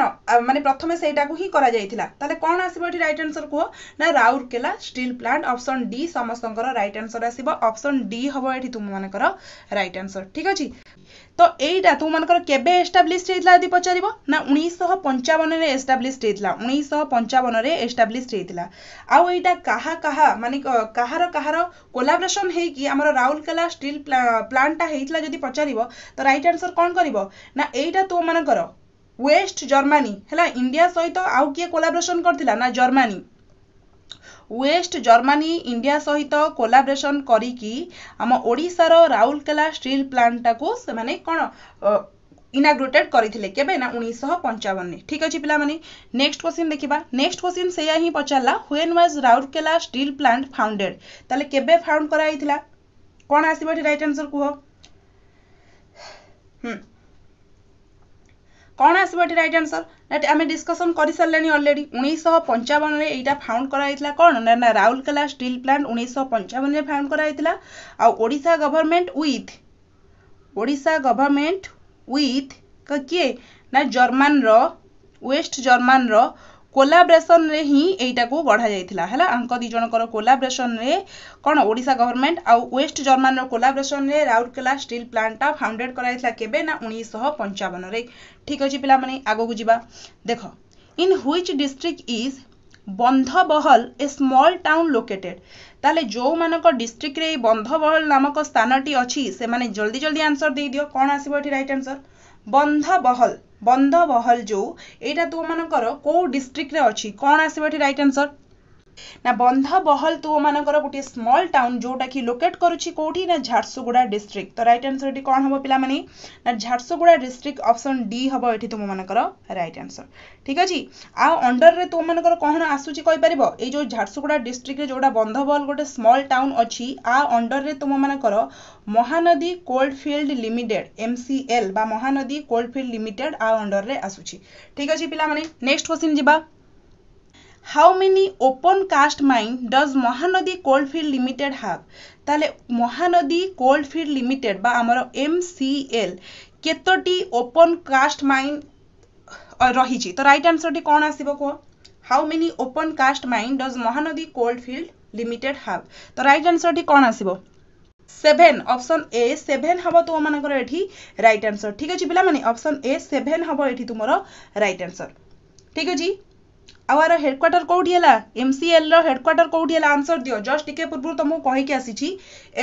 মানে প্রথমে সেইটা হি করা যাই তাহলে কোণ আসবে এটি রাইট আনসর কুহ না Rourkela steel plant option D সমস্ত রাইট আনসর আসব অপশন ডি হব এটি তুম মানকর রাইট আনসর ঠিক আছে তো এইটা তোমাদের কেবে এস্টাব্লিশড হয়েছিল যদি পচারিব না উনিশশহ পঞ্চাবনরে এস্টাব্লিশড হয়েছিল উনিশশহ পঞ্চাবনরে এস্টাব্লিশড হয়েছিল আউ এইটা কাহা কাহা মানে কাহার কাহার কোলাবরেসন হয়েকি আমার রাউরকেলা স্টিল প্লান্টটা হয়েছিল যদি পচারিব তো রাইট আনসর কণ করিব না এইটা তোমাদের ওয়েস্ট জর্মানি হল ইন্ডিয়া সহিত আউ কিয়ে কোলাবরেসন করছিল না জর্মানি ୱେଷ୍ଟ ଜର୍ମାନୀ ଇଣ୍ଡିଆ ସହିତ କୋଲାବ୍ରେସନ୍ କରିକି ଆମ ଓଡ଼ିଶାର ରାଉରକେଲା ଷ୍ଟିଲ୍ ପ୍ଲାଣ୍ଟଟାକୁ ସେମାନେ କ'ଣ ইনাগ্রেটেড করে কেবে না উনিশশহ পঞ্চাবনে ঠিক আছে পিলামানে নেক্সট কোশ্চিন দেখিবা নেক্সট কোশ্চিন সেয়া হি পচারা when was Rourkela steel plant founded তাহলে কেবে ফাউন্ড করা হয়েছিল কোণ আসবে এটি রাইট আনসর কুহ হুম କ'ଣ ଆସିବ ଏଠି ରାଇଟ୍ ଆନ୍ସର୍ ନା ଆମେ ଡିସ୍କସନ୍ କରିସାରିଲେଣି ଅଲରେଡ଼ି ଉଣେଇଶହ ପଞ୍ଚାବନରେ ଏଇଟା ଫାଉଣ୍ଡ କରାଯାଇଥିଲା କ'ଣ ନା ନା ରାଉରକେଲା ଷ୍ଟିଲ୍ ପ୍ଲାଣ୍ଟ ଉଣେଇଶହ ପଞ୍ଚାବନରେ ଫାଉଣ୍ଡ କରାଯାଇଥିଲା ଆଉ Odisha government with Odisha government with କିଏ ନା ଜର୍ମାନର ୱେଷ୍ଟ ଜର୍ମାନର କୋଲାବ୍ରେସନ୍ରେ ହିଁ ଏଇଟାକୁ ବଢ଼ା ଯାଇଥିଲା ହେଲା ଆଙ୍କ ଦୁଇ ଜଣଙ୍କର କୋଲାବ୍ରେସନ୍ରେ କ'ଣ ଓଡ଼ିଶା ଗଭର୍ଣ୍ଣମେଣ୍ଟ ଆଉ ୱେଷ୍ଟ ଜର୍ମାନର କୋଲାବ୍ରେସନ୍ରେ ରାଉରକେଲା ଷ୍ଟିଲ୍ ପ୍ଲାଣ୍ଟଟା ଫାଉଣ୍ଡେଡ୍ କରାଯାଇଥିଲା କେବେ ନା ଉଣେଇଶହ ପଞ୍ଚାବନରେ ଠିକ୍ ଅଛି ପିଲାମାନେ ଆଗକୁ ଯିବା ଦେଖ in which district is Bandhbahal a small town located ତାହେଲେ ଯେଉଁମାନଙ୍କ ଡିଷ୍ଟ୍ରିକ୍ଟରେ ଏଇ ବନ୍ଧବହଳ ନାମକ ସ୍ଥାନଟି ଅଛି ସେମାନେ ଜଲ୍ଦି ଜଲ୍ଦି ଆନ୍ସର୍ ଦେଇଦିଅ କ'ଣ ଆସିବ ଏଠି ରାଇଟ୍ ଆନ୍ସର୍ ବନ୍ଧବହଲ ବନ୍ଧବହଲ ଯେଉଁ ଏଇଟା ତୁମମାନଙ୍କର କେଉଁ ଡିଷ୍ଟ୍ରିକ୍ଟରେ ଅଛି କ'ଣ ଆସିବ ଏଠି ରାଇଟ୍ ଆନ୍ସର୍ ନା ବନ୍ଧ ବହଲ ତୁଅମାନଙ୍କର ଗୋଟିଏ ସ୍ମଲ ଟାଉନ ଯୋଉଟାକି ଲୋକେଟ୍ କରୁଛି କେଉଁଠି ନା ଝାରସୁଗୁଡ଼ା ଡିଷ୍ଟ୍ରିକ୍ଟ ତ ରାଇଟ୍ ଆନ୍ସର୍ ଏଠି କ'ଣ ହବ ପିଲାମାନେ ନା ଝାରସୁଗୁଡ଼ା ଡିଷ୍ଟ୍ରିକ୍ଟ ଅପସନ୍ ଡି ହେବ ଏଠି ତୁମମାନଙ୍କର ରାଇଟ୍ ଆନ୍ସର୍ ଠିକ୍ ଅଛି ଆଉ ଅଣ୍ଡରରେ ତୁମମାନଙ୍କର କ'ଣ ଆସୁଛି କହିପାରିବ ଏଇ ଯେଉଁ ଝାରସୁଗୁଡ଼ା ଡିଷ୍ଟ୍ରିକ୍ଟରେ ଯେଉଁଟା ବନ୍ଧବହଲ ଗୋଟେ ସ୍ମଲ ଟାଉନ୍ ଅଛି ଆ ଅଣ୍ଡରରେ ତୁମମାନଙ୍କର Mahanadi coal field limited M C L ବା ମହାନଦୀ କୋଲ୍ଡ ଫିଲ୍ଡ ଲିମିଟେଡ୍ ଆ ଅଣ୍ଡରରେ ଆସୁଛି ଠିକ୍ ଅଛି ପିଲାମାନେ ନେକ୍ସଟ क्वेश्चन ଯିବା how many open cast mine does Mahanadi coalfield limited have তাহলে মহানদী কোল্ডফিল্ড লিমিটেড বা আমার এমসিএল কেতোটি ওপন কাস্ট মাইন রয়েছে তো রাইট আনসরটি কোণ আসব কুহ how many open cast mine does Mahanadi coalfield limited have তো রাইট আনসরটি কোণ আসব সেভেন অপশন এ সেভেন হব তোমাদের এটি রাইট আনসর ঠিক আছে পিলা মানে অপশন এ সেভেন হব এটি তোমার রাইট আনসর ঠিক আছে आवर हेडक्वाटर कौटी है एमसीएल रेडक्वाटर कौटी है आंसर दियो जस्ट टी पूर्व तुमको कहीकि आसी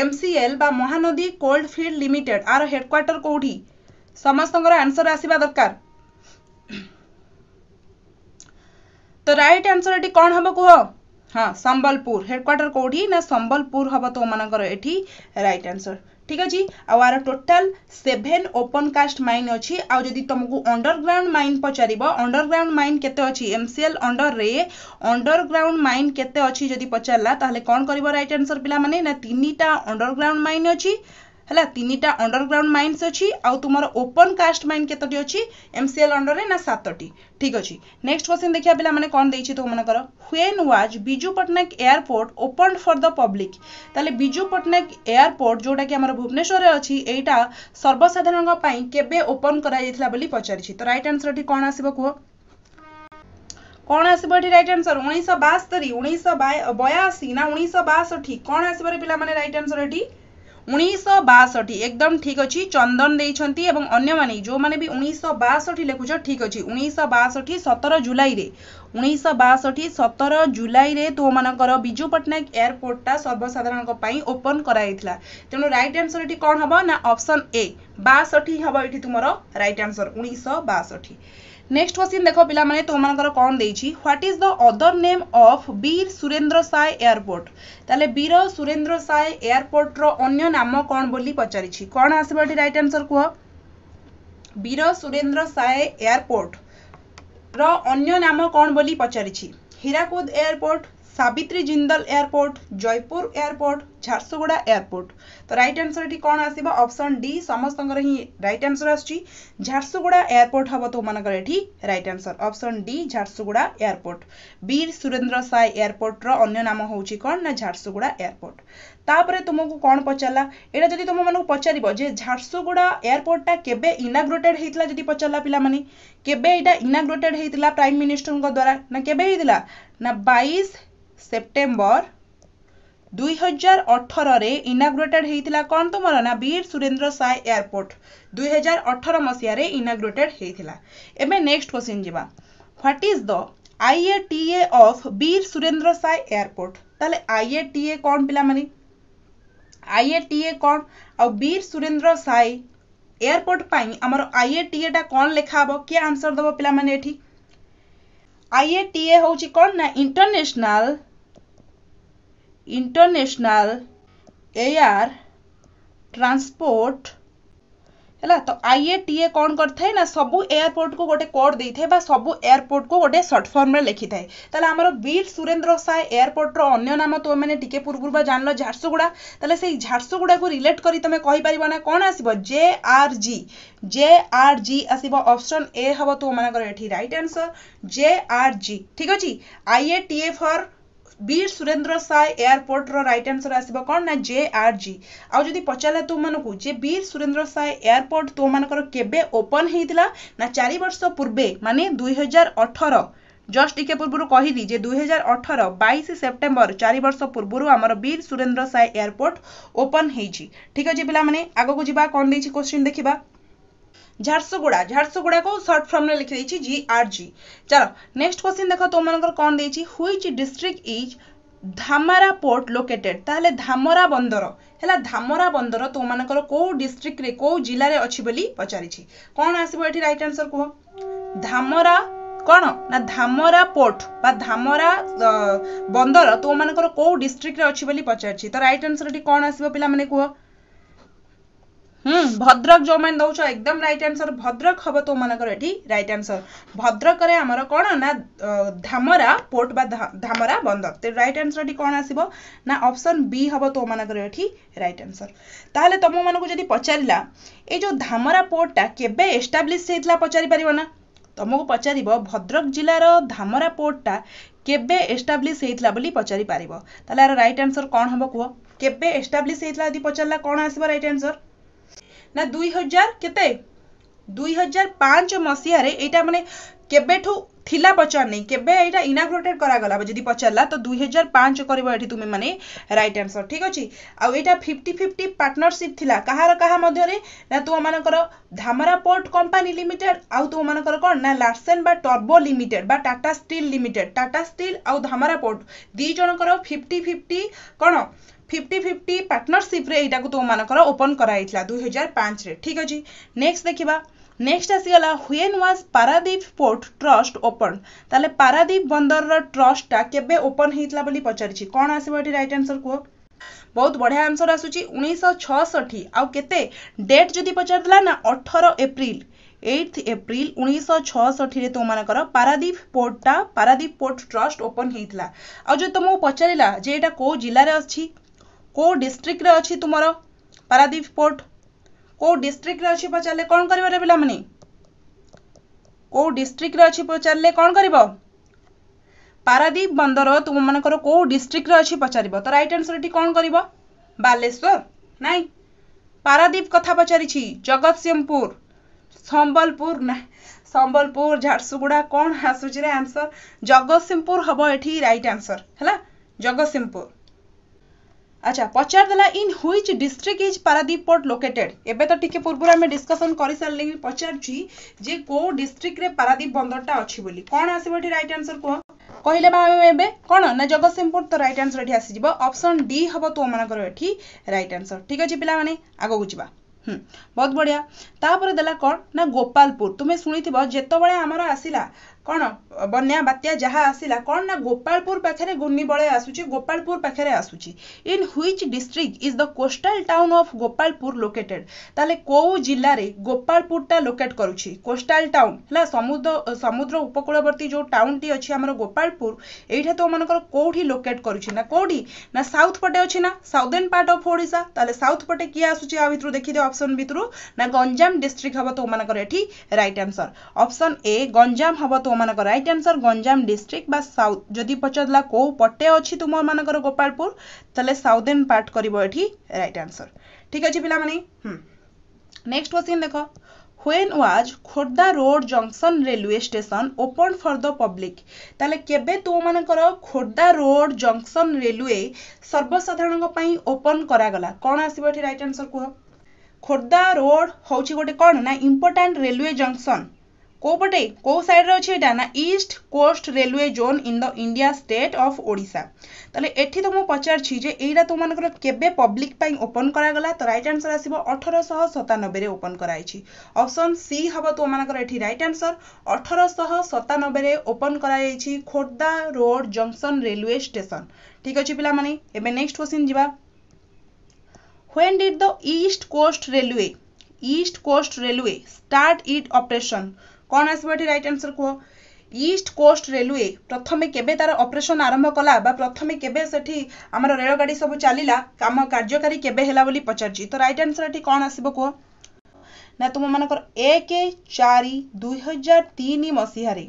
MCL Mahanadi coal field limited आर हेडक्वाटर कौटी समस्त आंसर आसवा दरकार तो रईट आंसर ये कौन हम कह हाँ संबलपुर हेडक्वाटर कौटी ना संबलपुर हम तुम मान रईट आंसर ঠিক আছে আর total seven open cast mine অছি আদি তুমি অন্ডরগ্রাউন্ড মাইন পচারিব অন্ডরগ্রাউন্ড মাইন কেতে অছি এমসিএল অন্ডর্রে অন্ডরগ্রাউন্ড মাইন কেতে অছি যদি পচারা তাহলে কোণ করব রাইট আনসর পিলা মানে না তিনটা অন্ডরগ্রাউন্ড মাইন অছি हैनिटा अंडरग्राउंड माइंस अच्छी आउ तुम ओपन कास्ट माइंड कतोटी अच्छी एम सी एल अंडर ना सतट ठीक अच्छे नेक्स्ट क्वेश्चन देखिए पे कौन दे तुमकर when was Biju Patnaik airport open for the public तेल विजु पट्टनायक एयरपोर्ट जोटा कि भुवनेश्वर अच्छी यहाँ सर्वसाधारण केपन कर रईट आनसर कौन आस कौन आसबी रईट उन्नीस बास्तरी उन्नीस बयासी ना उन्नीस बासठी कौन आस पे रईट आनसर एटी उन्स बासठी एकदम ठिक एवं अन्य माने जो मि उसठी लेखुछ 1962 17 जुलाई रे सतर जुलै उन्नाइस बासठी सतर जुलै तर विजु पट्टनाक एयरपोर्टा सर्वसाधारण ओपन गराइला तेहु रइट आन्सर कोन हे ना ऑप्शन ए बासठी हि तर राइट आन्सर उन्स ନେକ୍ସଟ କ୍ୱେଶ୍ଚିନ୍ ଦେଖ ପିଲାମାନେ ତୁମମାନଙ୍କର କ'ଣ ଦେଇଛି what is the other name of Veer Surendra Sai airport ତାହେଲେ ବୀର ସୁରେନ୍ଦ୍ର ସାଏ ଏୟାରପୋର୍ଟର ଅନ୍ୟ ନାମ କ'ଣ ବୋଲି ପଚାରିଛି କ'ଣ ଆସିବ ଏଠି ରାଇଟ୍ ଆନ୍ସର କୁହ ବୀର ସୁରେନ୍ଦ୍ର ସାଏ ଏୟାରପୋର୍ଟର ଅନ୍ୟ ନାମ କ'ଣ ବୋଲି ପଚାରିଛି Hirakud airport Savitri Jindal airport Jaipur airport Jharsuguda airport তো রাইট আনসর এটি কোণ আসব অপসন ডি সমস্ত হি রাইট আনসর আসছে ঝারসুগুଡ଼ା এয়ারপোর্ট হব তোমাদের এটি right answer option D Jharsuguda airport Veer Surendra সায় এয়ারপোর্টর অন্য নাম হচ্ছে কোণ না ঝারসুগুଡ଼ା এয়ারপোর্ট তাপরে তোমাকে কোণ পচারা এটা যদি তুম মানুষ পচারিব যে ঝারসুগুଡ଼ା এয়ারপোর্টটা কেবে ইনাগ্রেটেড হয়েছিল যদি পচারা পিলা মানে কেবে এটা ইনাগ্রেটেড হয়েছিল প্রাইম মিনিষ্টর দ্বারা না কেবে হয়েছিল না বাইশ ସେପ୍ଟେମ୍ବର ଦୁଇହଜାର ଅଠରରେ ଇନାଗ୍ରେଟେଡ୍ ହେଇଥିଲା କ'ଣ ତୁମର ନା ବୀର ସୁରେନ୍ଦ୍ର ସାଏ ଏୟାରପୋର୍ଟ ଦୁଇହଜାର ଅଠର ମସିହାରେ ଇନାଗ୍ରେଟେଡ୍ ହେଇଥିଲା ଏବେ ନେକ୍ସଟ କ୍ୱେଶ୍ଚିନ୍ ଯିବା what is the IATA of Veer Surendra Sai airport ତାହେଲେ ଆଇଏଟିଏ କ'ଣ ପିଲାମାନେ ଆଇଏଟିଏ କ'ଣ ଆଉ ବୀର ସୁରେନ୍ଦ୍ର ସାଏ ଏୟାରପୋର୍ଟ ପାଇଁ ଆମର ଆଇଏଟିଏଟା କ'ଣ ଲେଖା ହେବ କିଏ ଆନ୍ସର୍ ଦେବ ପିଲାମାନେ ଏଠି ଆଇଏଟିଏ ହେଉଛି କ'ଣ ନା ଇଣ୍ଟରନ୍ୟାସନାଲ୍ इंटरनेशनल एयर ट्रांसपोर्ट ହେଲା ତ ଆଇଏଟିଏ କ'ଣ କରିଥାଏ ନା ସବୁ ଏୟାରପୋର୍ଟକୁ ଗୋଟେ କୋଡ୍ ଦେଇଥାଏ ବା ସବୁ ଏୟାରପୋର୍ଟକୁ ଗୋଟେ ସର୍ଟ ଫର୍ମରେ ଲେଖିଥାଏ ତାହେଲେ ଆମର ବୀର ସୁରେନ୍ଦ୍ର ସାଏ ଏୟାରପୋର୍ଟର ଅନ୍ୟ ନାମ ତୁମେମାନେ ଟିକେ ପୂର୍ବରୁ ବା ଜାଣିଲ ଝାରସୁଗୁଡ଼ା ତାହେଲେ ସେଇ ଝାରସୁଗୁଡ଼ାକୁ ରିଲେଟ୍ କରି ତୁମେ କହିପାରିବ ନା କ'ଣ ଆସିବ J R G J R G ଆସିବ ଅପସନ୍ ଏ ହେବ ତୁମମାନଙ୍କର ଏଠି right answer J R G ଠିକ୍ ଅଛି ଆଇଏଟିଏ ଫର୍ বীর সুরেন্দ্র ସାଏ ଏୟାରପୋର୍ଟର ରାଇଟ୍ ଆନ୍ସର ଆସିବ କ'ଣ ନା ଜେ ଆର୍ ଜି ଆଉ ଯଦି ପଚାରିଲା ତୋମାନଙ୍କୁ ଯେ ବୀର ସୁରେନ୍ଦ୍ର ସାଏ ଏୟାରପୋର୍ଟ ତୋମାନଙ୍କର କେବେ ଓପନ୍ ହେଇଥିଲା ନା ଚାରି ବର୍ଷ ପୂର୍ବେ ମାନେ ଦୁଇ ହଜାର ଅଠର ଜଷ୍ଟ ଟିକେ ପୂର୍ବରୁ କହିଲି ଯେ ଦୁଇ ହଜାର ଅଠର ବାଇଶ ସେପ୍ଟେମ୍ବର ଚାରି ବର୍ଷ ପୂର୍ବରୁ ଆମର ବୀର ସୁରେନ୍ଦ୍ର ସାଏ ଏୟାରପୋର୍ଟ ଓପନ୍ ହେଇଛି ଠିକ୍ ଅଛି ପିଲାମାନେ ଆଗକୁ ଯିବା କ'ଣ ଦେଇଛି କୋଶ୍ଚିନ୍ ଦେଖିବା ঝারসুগুড়া ঝারসুগুড়াকে सर्ट फर्म रे लिखि दैछि जी आर जी चलो नेक्स्ट क्वेश्चन देखो तुम मनकर कोन दैछि which district is Dhamara port located তাহলে ধামরা বন্দর ହେଲା ଧାମରା ବନ୍ଦର ତୁମମାନଙ୍କର କୋଉ ଡିଷ୍ଟ୍ରିକ୍ଟରେ କୋଉ ଜିଲ୍ଲାରେ ଅଛି ବୋଲି ପଚାରିଛି କ'ଣ ଆସିବ ଏଠି ରାଇଟ୍ ଆନ୍ସର କୁହ ଧାମରା କ'ଣ ନା ଧାମରା ପୋର୍ଟ ବା ଧାମରା ବନ୍ଦର ତୁମମାନଙ୍କର କୋଉ ଡିଷ୍ଟ୍ରିକ୍ଟରେ ଅଛି ବୋଲି ପଚାରିଛି ତ ରାଇଟ୍ ଆନ୍ସର ଏଠି କ'ଣ ଆସିବ ପିଲାମାନେ କୁହ હમ ભદ્રક જો મને દઉં છો એકદમ રાઈટ આન્સર ભદ્રક હબ તો મનકર એટી રાઈટ આન્સર ভদ্রকরে আমার কোণ না ধামরা পোর্ট বা ধামরা বন্দর তো রাইট আনসরটি কোণ আসব না অপশন বি হব তোমাদের এটি রাইট আনসর তাহলে তুম মানুষ যদি পচারা এই যে ধামরা পোর্টটা কেবে এস্টাব্লিশ হয়েছিল পচারি পার না তুমকু পচারিব ভদ্রক জেলার ধামরা পোর্টটা কেবে এস্টাব্লিশ হয়েছিল বলে পচারি পার তাহলে আর রাইট আনসর কোণ হব কুহ কেবে এস্টাব্লিশ হয়েছিল যদি পচারা কোণ আসব রাইট আনসর ନା ଦୁଇ ହଜାର କେତେ ଦୁଇ ହଜାର ପାଞ୍ଚ ମସିହାରେ ଏଇଟା ମାନେ କେବେଠୁ ଥିଲା ପଚାର ନାହିଁ କେବେ ଏଇଟା ଇନାଗ୍ରେଟେଡ୍ କରାଗଲା ଯଦି ପଚାରିଲା ତ ଦୁଇ ହଜାର ପାଞ୍ଚ କରିବ ଏଠି ତୁମେମାନେ ରାଇଟ୍ ଆନ୍ସର୍ ଠିକ୍ ଅଛି ଆଉ ଏଇଟା ଫିଫ୍ଟି ଫିଫ୍ଟି ପାର୍ଟନରସିପ୍ ଥିଲା କାହାର କାହା ମଧ୍ୟରେ ନା ତୁମମାନଙ୍କର ଧାମରା ପୋର୍ଟ କମ୍ପାନୀ ଲିମିଟେଡ୍ ଆଉ ତୁମମାନଙ୍କର କ'ଣ ନା ଲାର୍ସେନ୍ ବା ଟର୍ବୋ ଲିମିଟେଡ୍ ବା Tata steel limited Tata steel ଆଉ ଧାମରା ପୋର୍ଟ ଦୁଇ ଜଣଙ୍କର ଫିଫ୍ଟି ଫିଫ୍ଟି କ'ଣ ফিফটি ফিফটি পার্টনরশিপ্রে ଏଇଟାକୁ ତୁମମାନଙ୍କର ଓପନ୍ କରାଯାଇଥିଲା ଦୁଇ ହଜାର ପାଞ୍ଚରେ ଠିକ୍ ଅଛି ନେକ୍ସଟ ଦେଖିବା ନେକ୍ସଟ ଆସିଗଲା when was Paradip port trust open ତାହେଲେ ପାରାଦୀପ ବନ୍ଦରର ଟ୍ରଷ୍ଟଟା କେବେ ଓପନ୍ ହେଇଥିଲା ବୋଲି ପଚାରିଛି କ'ଣ ଆସିବ ଏଠି ରାଇଟ୍ ଆନ୍ସର କୁହ ବହୁତ ବଢ଼ିଆ ଆନ୍ସର ଆସୁଛି ଉଣେଇଶହ ଛଅଷଠି ଆଉ କେତେ ଡେଟ୍ ଯଦି ପଚାରିଥିଲା ନା ଅଠର ଏପ୍ରିଲ এইট এপ্রিল উনিশশো ছষঠিরে তোমার পারাদ্বীপ পোর্টটা পারাদ্বীপ পোর্ট ট্রষ্ট ওপন হয়েছিল আজ তুমি পচারা যে এটা কেউ জেলার অছি କେଉଁ ଡିଷ୍ଟ୍ରିକ୍ଟରେ ଅଛି ତୁମର ପାରାଦ୍ୱୀପ ପୋର୍ଟ କେଉଁ ଡିଷ୍ଟ୍ରିକ୍ଟରେ ଅଛି ପଚାରିଲେ କ'ଣ କରିବାରେ ପିଲାମାନେ କେଉଁ ଡିଷ୍ଟ୍ରିକ୍ଟରେ ଅଛି ପଚାରିଲେ କ'ଣ କରିବ ପାରାଦ୍ୱୀପ ବନ୍ଦର ତୁମମାନଙ୍କର କେଉଁ ଡିଷ୍ଟ୍ରିକ୍ଟରେ ଅଛି ପଚାରିବ ତ ରାଇଟ୍ ଆନ୍ସର୍ ଏଠି କ'ଣ କରିବ ବାଲେଶ୍ୱର ନାଇଁ ପାରାଦ୍ୱୀପ କଥା ପଚାରିଛି ଜଗତସିଂହପୁର ସମ୍ବଲପୁର ନା ସମ୍ବଲପୁର ଝାରସୁଗୁଡ଼ା କ'ଣ ଆସୁଛି ରେ ଆନ୍ସର୍ ଜଗତସିଂହପୁର ହେବ ଏଠି ରାଇଟ୍ ଆନ୍ସର୍ ହେଲା ଜଗତସିଂହପୁର আচ্ছা পচারদেলা in which district is Paradip port located এবে তো টিকে পূর্বর আমি ডিসকসন করে সারে পচারছি যে কেউ ডিস্ট্রিক্টরে পারাদ্বীপ বন্দরটা অছি বলি কোন আসবে এটি রাইট আনসর কুহ কহিলে বা এবে কোন না জগৎসিংহপুর তো রাইট আনসর এটি আসিযোগ অপশন ডি হব তোমাদের এটি রাইট আনসর ঠিক আছে পিলা মানে আগুক যা হুম বহুত বড়িয়া তাপরে দেলা কোন না গোপালপুর তুমি শুনেথিব যেতবেলে আমার আসিলা କ'ଣ ବନ୍ୟା ବାତ୍ୟା ଯାହା ଆସିଲା କ'ଣ ନା ଗୋପାଳପୁର ପାଖରେ ଘୂର୍ଣ୍ଣିବଳୟ ଆସୁଛି ଗୋପାଳପୁର ପାଖରେ ଆସୁଛି in which district is the coastal town of Gopalpur located ତାହେଲେ କେଉଁ ଜିଲ୍ଲାରେ ଗୋପାଳପୁରଟା ଲୋକେଟ୍ କରୁଛି କୋଷ୍ଟାଲ ଟାଉନ୍ ହେଲା ସମୁଦ୍ର ସମୁଦ୍ର ଉପକୂଳବର୍ତ୍ତୀ ଯେଉଁ ଟାଉନଟି ଅଛି ଆମର ଗୋପାଳପୁର ଏଇଟା ତୋମାନଙ୍କର କେଉଁଠି ଲୋକେଟ୍ କରୁଛି ନା କେଉଁଠି ନା ସାଉଥ୍ ପଟେ ଅଛି ନା ସାଉଦର୍ଣ୍ଣ ପାର୍ଟ ଅଫ୍ ଓଡ଼ିଶା ତାହେଲେ ସାଉଥ୍ ପଟେ କିଏ ଆସୁଛି ଆ ଭିତରୁ ଦେଖିଦିଅ ଅପସନ୍ ଭିତରୁ ନା ଗଞ୍ଜାମ ଡିଷ୍ଟ୍ରିକ୍ଟ ହେବ ତୋମାନଙ୍କର ଏଠି right answer option A Ganjam ହେବ তোমার রাইট আনসর গঞ্জাম ডিস্ট্রিক্ট বা সাউথ যদি পচারা কেউ পটে অছি তোমার গোপালপুর তাহলে সাউদের্ন পার্ট করব এটি রাইট আনসর ঠিক আছে পিলা মানে হুম নেক্সট কোশ্চিন দেখ when was Khordha road junction railway station open for the public তাহলে কেবে তোমার খোর্ধা রোড জংশন রেলওয়ে সর্বসাধারণ ওপন করাগলা কোণ আসবে এটি রাইট আনসর কুহ খোর্ধা রোড হচ্ছে গোটে কোণ না ইম্পর্টাট রেলওয়ে জংশন কোপটে কো সাইড রয়েছে এটা না east coast railway zone in the India state of Odisha তাহলে এটি তো মু পচারছি যে এইটা তোমাদের কেবে পব্লিক পাই ওপন করাগলা তো রাইট আনসর আসব অঠরশহ সতানবেরে ওপন କରାଯାଇଛି অপশন সি হব তোমাদের এটি রাইট আনসর অঠরশহ সতানবেরে ওপন କରାଯାଇଛି Khordha road junction railway station ঠিক আছে পিলা মানে এবে নেক্সট কোশ্চিন যা when did the east coast railway east coast railway start it operation କ'ଣ ଆସିବ ଏଠି ରାଇଟ୍ ଆନ୍ସର କୁହ ଇଷ୍ଟ କୋଷ୍ଟ ରେଲୱେ ପ୍ରଥମେ କେବେ ତାର ଅପରେସନ୍ ଆରମ୍ଭ କଲା ବା ପ୍ରଥମେ କେବେ ସେଠି ଆମର ରେଳଗାଡ଼ି ସବୁ ଚାଲିଲା କାମ କାର୍ଯ୍ୟକାରୀ କେବେ ହେଲା ବୋଲି ପଚାରୁଛି ତ ରାଇଟ୍ ଆନ୍ସର ଏଠି କ'ଣ ଆସିବ କୁହ ନା ତୁମମାନଙ୍କର ଏକ ଚାରି ଦୁଇହଜାର ତିନି ମସିହାରେ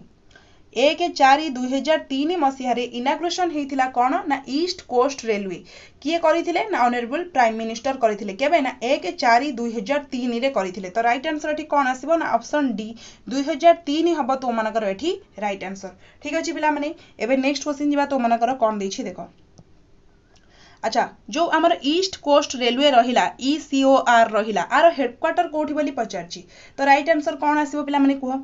ଏକ ଚାରି ଦୁଇହଜାର ତିନି ମସିହାରେ ଇନାଗ୍ରେସନ୍ ହେଇଥିଲା କ'ଣ ନା ଇଷ୍ଟ କୋଷ୍ଟ ରେଲୱେ କିଏ କରିଥିଲେ ନା ଅନେରେବୁଲ୍ ପ୍ରାଇମ୍ ମିନିଷ୍ଟର କରିଥିଲେ କେବେ ନା ଏକ ଚାରି ଦୁଇହଜାର ତିନିରେ କରିଥିଲେ ତ ରାଇଟ୍ ଆନ୍ସର ଏଠି କ'ଣ ଆସିବ ନା ଅପସନ୍ ଡି ଦୁଇହଜାର ତିନି ହବ ତୋମାନଙ୍କର ଏଠି ରାଇଟ୍ ଆନ୍ସର ଠିକ୍ ଅଛି ପିଲାମାନେ ଏବେ ନେକ୍ସଟ କ୍ୱେଶ୍ଚିନ୍ ଯିବା ତୋମାନଙ୍କର କ'ଣ ଦେଇଛି ଦେଖ ଆଚ୍ଛା আচ্ছা যে আমার ইস্ট কোস্ট রেলওয়ে রহিলা ইসিওআর রহিলা আর হেডকোয়ার্টার কোটি বলে ବୋଲି ପଚାରିଛି ତ ରାଇଟ୍ ଆନ୍ସର କଣ ଆସିବ ପିଲାମାନେ କୁହ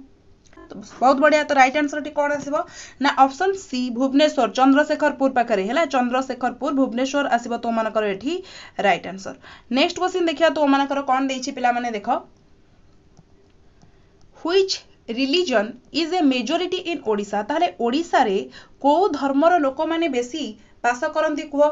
ବହୁତ ବଢିଆ ତ ରାଇଟ୍ ଆନ୍ସରଟି କ'ଣ ଆସିବ ନା ଅପସନ୍ ସି ଭୁବନେଶ୍ୱର ଚନ୍ଦ୍ରଶେଖରପୁର ପାଖରେ ହେଲା ଚନ୍ଦ୍ରଶେଖରପୁର ଭୁବନେଶ୍ୱର ଆସିବ ତୋମାନଙ୍କର ଏଠି ରାଇଟ୍ ଆନ୍ସର ନେକ୍ସଟ କ୍ୱେଶ୍ଚିନ୍ ଦେଖିବା ତୋମାନଙ୍କର କ'ଣ ଦେଇଛି ପିଲାମାନେ ଦେଖ which religion is a majority in Odisha ତାହେଲେ ଓଡ଼ିଶାରେ କେଉଁ ଧର୍ମର ଲୋକମାନେ ବେଶୀ ବାସ କରନ୍ତି କୁହ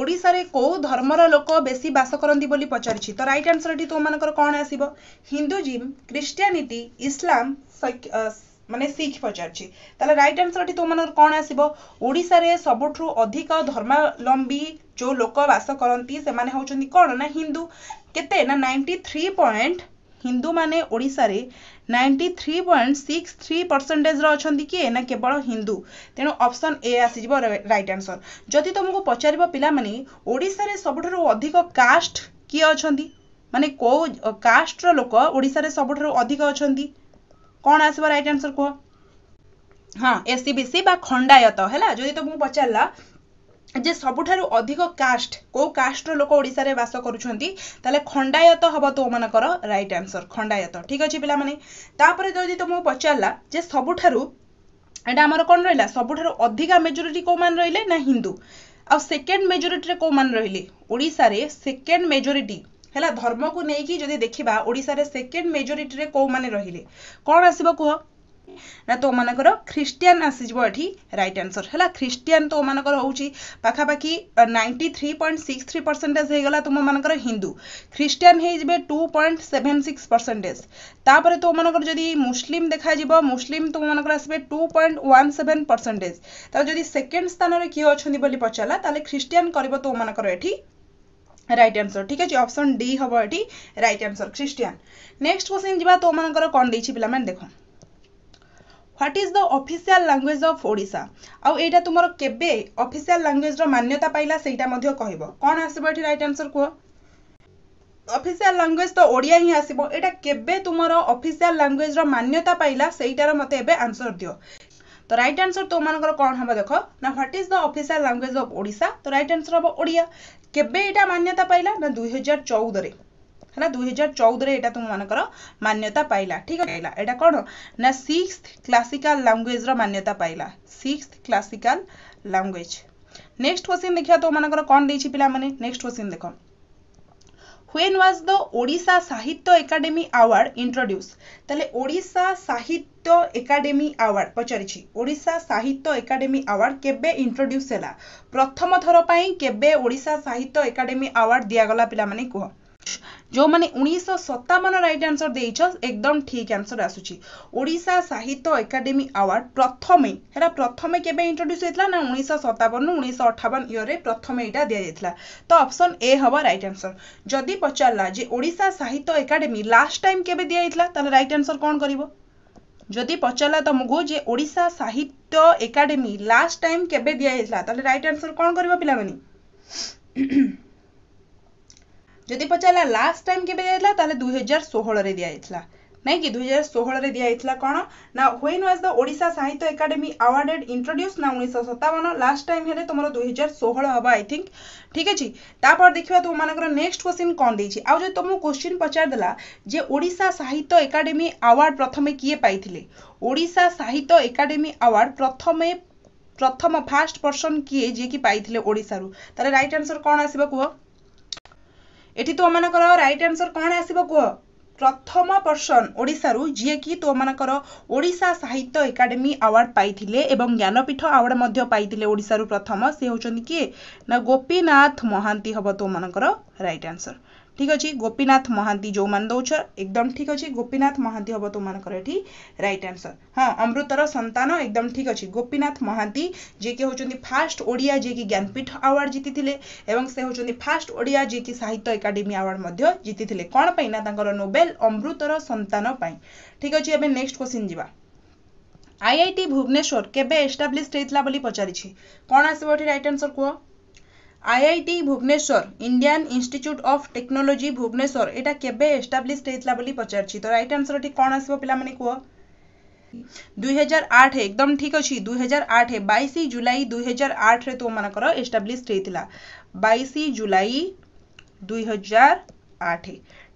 ଓଡ଼ିଶାରେ କେଉଁ ଧର୍ମର ଲୋକ ବେଶୀ ବାସ କରନ୍ତି ବୋଲି ପଚାରିଛି ତ ରାଇଟ୍ ଆନ୍ସର ଏଠି ତୁମମାନଙ୍କର କ'ଣ ଆସିବ ହିନ୍ଦୁଜିମ୍ ଖ୍ରୀଷ୍ଟିଆନିଟି ଇସଲାମ ମାନେ ଶିଖ୍ ପଚାରିଛି ତାହେଲେ ରାଇଟ୍ ଆନ୍ସର ଏଠି ତୁମମାନଙ୍କର କ'ଣ ଆସିବ ଓଡ଼ିଶାରେ ସବୁଠୁ ଅଧିକ ଧର୍ମାବଲମ୍ବୀ ଯେଉଁ ଲୋକ ବାସ କରନ୍ତି ସେମାନେ ହେଉଛନ୍ତି କ'ଣ ନା ହିନ୍ଦୁ କେତେ ନା ନାଇଣ୍ଟି ଥ୍ରୀ ପଏଣ୍ଟ ହିନ୍ଦୁମାନେ ଓଡ଼ିଶାରେ ninety three point six three ପରସେଣ୍ଟେଜର ଅଛନ୍ତି କିଏ ନା କେବଳ ହିନ୍ଦୁ ତେଣୁ ଅପସନ୍ ଏ ଆସିଯିବ ରାଇଟ୍ ଆନ୍ସର୍ ଯଦି ତୁମକୁ ପଚାରିବ ପିଲାମାନେ ଓଡ଼ିଶାରେ ସବୁଠାରୁ ଅଧିକ କାଷ୍ଟ କିଏ ଅଛନ୍ତି ମାନେ କେଉଁ କାଷ୍ଟର ଲୋକ ଓଡ଼ିଶାରେ ସବୁଠାରୁ ଅଧିକ ଅଛନ୍ତି କ'ଣ ଆସିବ ରାଇଟ୍ ଆନ୍ସର୍ କୁହ ହଁ ଏସ୍ ସି ବି ସି ବା ଖଣ୍ଡାୟତ ହେଲା ଯଦି ତୁମକୁ ପଚାରିଲା ଯେ ସବୁଠାରୁ ଅଧିକ କାଷ୍ଟ କେଉଁ କାଷ୍ଟର ଲୋକ ଓଡ଼ିଶାରେ ବାସ କରୁଛନ୍ତି ତାହେଲେ ଖଣ୍ଡାୟତ ହବ ତୋମାନଙ୍କର ରାଇଟ୍ ଆନ୍ସର ଖଣ୍ଡାୟତ ଠିକ୍ ଅଛି ପିଲାମାନେ ତାପରେ ଯଦି ତୁମକୁ ପଚାରିଲା ଯେ ସବୁଠାରୁ ଏଇଟା ଆମର କ'ଣ ରହିଲା ସବୁଠାରୁ ଅଧିକା ମେଜୋରିଟି କେଉଁମାନେ ରହିଲେ ନା ହିନ୍ଦୁ ଆଉ ସେକେଣ୍ଡ ମେଜୋରିଟିରେ କେଉଁମାନେ ରହିଲେ ଓଡ଼ିଶାରେ ସେକେଣ୍ଡ ମେଜୋରିଟି ହେଲା ଧର୍ମକୁ ନେଇକି ଯଦି ଦେଖିବା ଓଡ଼ିଶାରେ ସେକେଣ୍ଡ ମେଜୋରିଟିରେ କେଉଁମାନେ ରହିଲେ କ'ଣ ଆସିବ କୁହ ନା ତୋମାନଙ୍କର ଖ୍ରୀଷ୍ଟିଆନ ଆସିଯିବ ଏଠି ରାଇଟ୍ ଆନ୍ସର ହେଲା ଖ୍ରୀଷ୍ଟିଆନ ତୋମାନଙ୍କର ହେଉଛି ପାଖାପାଖି ninety three point six three percentage ହେଇଗଲା ତୁମମାନଙ୍କର ହିନ୍ଦୁ ଖ୍ରୀଷ୍ଟିଆନ ହେଇଯିବେ two point seven six percentage ତାପରେ ତୋମାନଙ୍କର ଯଦି ମୁସଲିମ ଦେଖାଯିବ ମୁସଲିମ ତୁମମାନଙ୍କର ଆସିବେ two point one seven percentage ତାପରେ ଯଦି ସେକେଣ୍ଡ ସ୍ଥାନରେ କିଏ ଅଛନ୍ତି ବୋଲି ପଚାରିଲା ତାହେଲେ ଖ୍ରୀଷ୍ଟିଆନ କରିବ ତୋମାନଙ୍କର ଏଠି রাইট আনসর ঠিক আছে অপশন ডি হব এটি right answer Christian next question যা তোমার কম দিয়েছি পিলামানে দেখো what is the official language of Odisha ଆଉ ଏଇଟା ତୁମର କେବେ ଅଫିସିଆଲ ଲାଙ୍ଗୁଏଜର ମାନ୍ୟତା ପାଇଲା ସେଇଟା ମଧ୍ୟ କହିବ କ'ଣ ଆସିବ ଏଠି ରାଇଟ୍ ଆନ୍ସର କୁହ ଅଫିସିଆଲ ଲାଙ୍ଗୁଏଜ ତ ଓଡ଼ିଆ ହିଁ ଆସିବ ଏଇଟା କେବେ ତୁମର ଅଫିସିଆଲ ଲାଙ୍ଗୁଏଜର ମାନ୍ୟତା ପାଇଲା ସେଇଟାର ମୋତେ ଏବେ ଆନ୍ସର ଦିଅ ତ ରାଇଟ୍ ଆନ୍ସର ତୁମମାନଙ୍କର କ'ଣ ହେବ ଦେଖ ନା what is the official language of Odisha ତ ରାଇଟ୍ ଆନ୍ସର ହେବ ଓଡ଼ିଆ କେବେ ଏଇଟା ମାନ୍ୟତା ପାଇଲା ନା ଦୁଇହଜାର ଚଉଦରେ ହେଲା ଦୁଇ ହଜାର ଚଉଦରେ ଏଇଟା ତୁମମାନଙ୍କର ମାନ୍ୟତା ପାଇଲା ଠିକ୍ ଅଛି ପାଇଲା ଏଇଟା କ'ଣ ନା ସିକ୍ସ କ୍ଲାସିକାଲ ଲାଙ୍ଗୁଏଜର ମାନ୍ୟତା ପାଇଲା six classical language next question ଦେଖିବା ତୁମମାନଙ୍କର କ'ଣ ଦେଇଛି ପିଲାମାନେ ନେକ୍ସଟ କ୍ୱେଶ୍ଚିନ୍ ଦେଖ when was the Odisha Sahitya Akademi award introduce তাহলে ওড়িশা সাহিত্য একাডেমি আওয়ার্ড পচারিছি ওড়িশা সাহিত্য একাডেমি আওয়ার্ড কেবে ইন্ট্রোডিউস হেলা প্রথম থর পাই কেবে ওড়িশা সাহিত্য একাডেমি আওয়ার্ড দিয়াগলা পিলামানে কুহ ଯେଉଁମାନେ ଉଣେଇଶହ ସତାବନ ରାଇଟ୍ ଆନ୍ସର ଦେଇଛ ଏକଦମ ଠିକ୍ ଆନ୍ସର ଆସୁଛି ଓଡ଼ିଶା ସାହିତ୍ୟ ଏକାଡେମୀ ଆୱାର୍ଡ ପ୍ରଥମେ ହେଟା ପ୍ରଥମେ କେବେ ଇଣ୍ଟ୍ରୋଡ୍ୟୁସ୍ ହେଇଥିଲା ନା ଉଣେଇଶହ ସତାବନରୁ ଉଣେଇଶହ ଅଠାବନ ଇୟରରେ ପ୍ରଥମେ ଏଇଟା ଦିଆଯାଇଥିଲା ତ ଅପସନ୍ ଏ ହେବ ରାଇଟ୍ ଆନ୍ସର ଯଦି ପଚାରିଲା ଯେ ଓଡ଼ିଶା ସାହିତ୍ୟ ଏକାଡେମୀ ଲାଷ୍ଟ ଟାଇମ୍ କେବେ ଦିଆଯାଇଥିଲା ତାହେଲେ ରାଇଟ୍ ଆନ୍ସର କ'ଣ କରିବ ଯଦି ପଚାରିଲା ତମକୁ ଯେ ଓଡ଼ିଶା ସାହିତ୍ୟ ଏକାଡେମୀ ଲାଷ୍ଟ ଟାଇମ୍ କେବେ ଦିଆଯାଇଥିଲା ତାହେଲେ ରାଇଟ୍ ଆନ୍ସର କ'ଣ କରିବ ପିଲାମାନେ ଯଦି ପଚାରିଲା ଲାଷ୍ଟ ଟାଇମ୍ କେବେ ଦିଆଯାଇଥିଲା ତାହେଲେ ଦୁଇ ହଜାର ଷୋହଳରେ ଦିଆଯାଇଥିଲା ନାଇଁ କି ଦୁଇ ଷୋହଳରେ ଦିଆଯାଇଥିଲା କ'ଣ ନା ହ୍ୱେନ୍ ୱାଜ୍ ଦ ଓଡ଼ିଶା ସାହିତ୍ୟ ଏକାଡେମୀ ଆୱାର୍ଡେଡ୍ ଇଣ୍ଟ୍ରୋଡ୍ୟୁସ୍ ନା ଉଣେଇଶହ ସତାବନ ଲାଷ୍ଟ ଟାଇମ୍ ହେଲେ ତୁମର ଦୁଇହଜାର ଷୋହଳ ହେବ ଆଇ ଥିଙ୍କ୍ ଠିକ୍ ଅଛି ତାପରେ ଦେଖିବା ତୁମମାନଙ୍କର ନେକ୍ସଟ କ୍ୱେଶ୍ଚିନ୍ କ'ଣ ଦେଇଛି ଆଉ ଯଦି ତୁମକୁ କ୍ୱେଶ୍ଚିନ୍ ପଚାରିଦେଲା ଯେ ଓଡ଼ିଶା ସାହିତ୍ୟ ଏକାଡେମୀ ଆୱାର୍ଡ ପ୍ରଥମେ କିଏ ପାଇଥିଲେ ଓଡ଼ିଶା ସାହିତ୍ୟ ଏକାଡେମୀ ଆୱାର୍ଡ ପ୍ରଥମେ ପ୍ରଥମ ଫାର୍ଷ୍ଟ ପର୍ସନ୍ କିଏ ଯିଏକି ପାଇଥିଲେ ଓଡ଼ିଶାରୁ ତାହେଲେ ରାଇଟ୍ ଆନ୍ସର୍ କ'ଣ ଆସିବ କୁହ এটি তোমମାନଙ୍କର ରାଇଟ୍ ଆନ୍ସର୍ କ'ଣ ଆସିବ କୁହ ପ୍ରଥମ ପର୍ସନ୍ ଓଡ଼ିଶାରୁ ଯିଏକି ତୋମାନଙ୍କର ଓଡ଼ିଶା ସାହିତ୍ୟ ଏକାଡେମୀ ଆୱାର୍ଡ଼ ପାଇଥିଲେ ଏବଂ ଜ୍ଞାନପୀଠ ଆୱାର୍ଡ଼ ମଧ୍ୟ ପାଇଥିଲେ ଓଡ଼ିଶାରୁ ପ୍ରଥମ ସେ ହେଉଛନ୍ତି କିଏ ନା ଗୋପୀନାଥ ମହାନ୍ତି ହେବ ତୋମାନଙ୍କର ରାଇଟ୍ ଆନ୍ସର୍ ঠিক আছে ଗୋପୀନାଥ ମହାନ୍ତି ଯେଉଁମାନେ ଦେଉଛ ଏକଦମ୍ ଠିକ୍ ଅଛି ଗୋପୀନାଥ ମହାନ୍ତି ହେବ ତୁମମାନଙ୍କର ଏଠି ରାଇଟ୍ ଆନ୍ସର ହଁ ଅମୃତର ସନ୍ତାନ ଏକଦମ୍ ଠିକ୍ ଅଛି ଗୋପୀନାଥ ମହାନ୍ତି ଯିଏକି ହେଉଛନ୍ତି ଫାର୍ଷ୍ଟ ଓଡ଼ିଆ ଯିଏକି ଜ୍ଞାନପୀଠ ଆୱାର୍ଡ଼ ଜିତିଥିଲେ ଏବଂ ସେ ହେଉଛନ୍ତି ଫାର୍ଷ୍ଟ ଓଡ଼ିଆ ଯିଏକି ସାହିତ୍ୟ ଏକାଡେମୀ ଆୱାର୍ଡ଼ ମଧ୍ୟ ଜିତିଥିଲେ କ'ଣ ପାଇଁ ନା ତାଙ୍କର ନୋବେଲ ଅମୃତର ସନ୍ତାନ ପାଇଁ ଠିକ୍ ଅଛି ଏବେ ନେକ୍ସଟ କ୍ୱେଶ୍ଚିନ୍ ଯିବା ଆଇଆଇଟି ଭୁବନେଶ୍ୱର କେବେ ଏଷ୍ଟାବ୍ଲିଶ ହେଇଥିଲା ବୋଲି ପଚାରିଛି କ'ଣ ଆସିବ ଏଠି ରାଇଟ୍ ଆନ୍ସର କୁହ IIT Bhubaneswar Indian institute of technology Bhubaneswar ଏଇଟା କେବେ ଏଷ୍ଟାବ୍ଲିଶ୍ ହେଇଥିଲା ବୋଲି ପଚାରିଛି ତ ରାଇଟ୍ ଆନ୍ସର୍ ଏଠି କ'ଣ ଆସିବ ପିଲାମାନେ କୁହ ଦୁଇହଜାର ଆଠ ଏକଦମ ଠିକ୍ ଅଛି ଦୁଇହଜାର ଆଠ ବାଇଶ ଜୁଲାଇ ଦୁଇହଜାର ଆଠରେ ତୁମମାନଙ୍କର ଏଷ୍ଟାବ୍ଲିଶ୍ ହେଇଥିଲା ବାଇଶ ଜୁଲାଇ ଦୁଇହଜାର ଆଠ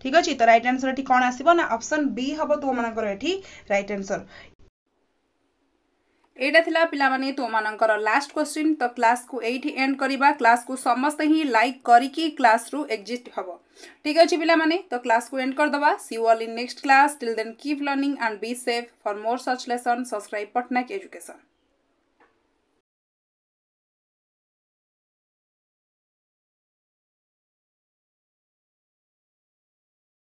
ଠିକ୍ ଅଛି ତ ରାଇଟ୍ ଆନ୍ସର୍ ଏଠି କ'ଣ ଆସିବ ନା ଅପସନ୍ ବି ହେବ ତୁମମାନଙ୍କର ଏଠି ରାଇଟ୍ ଆନ୍ସର୍ एटा थिला पिला माने तो मानन लास्ट क्वेशन तो क्लास कु एठ एन्ड करिबा क्लास कु समस्त ही लाइक करिकी क्लास रु एग्जिट हबो ठीक अछि पिला माने तो क्लास कु एन्ड कर दवा see you all in next class till then keep learning and be safe for more such lesson subscribe Patnaik education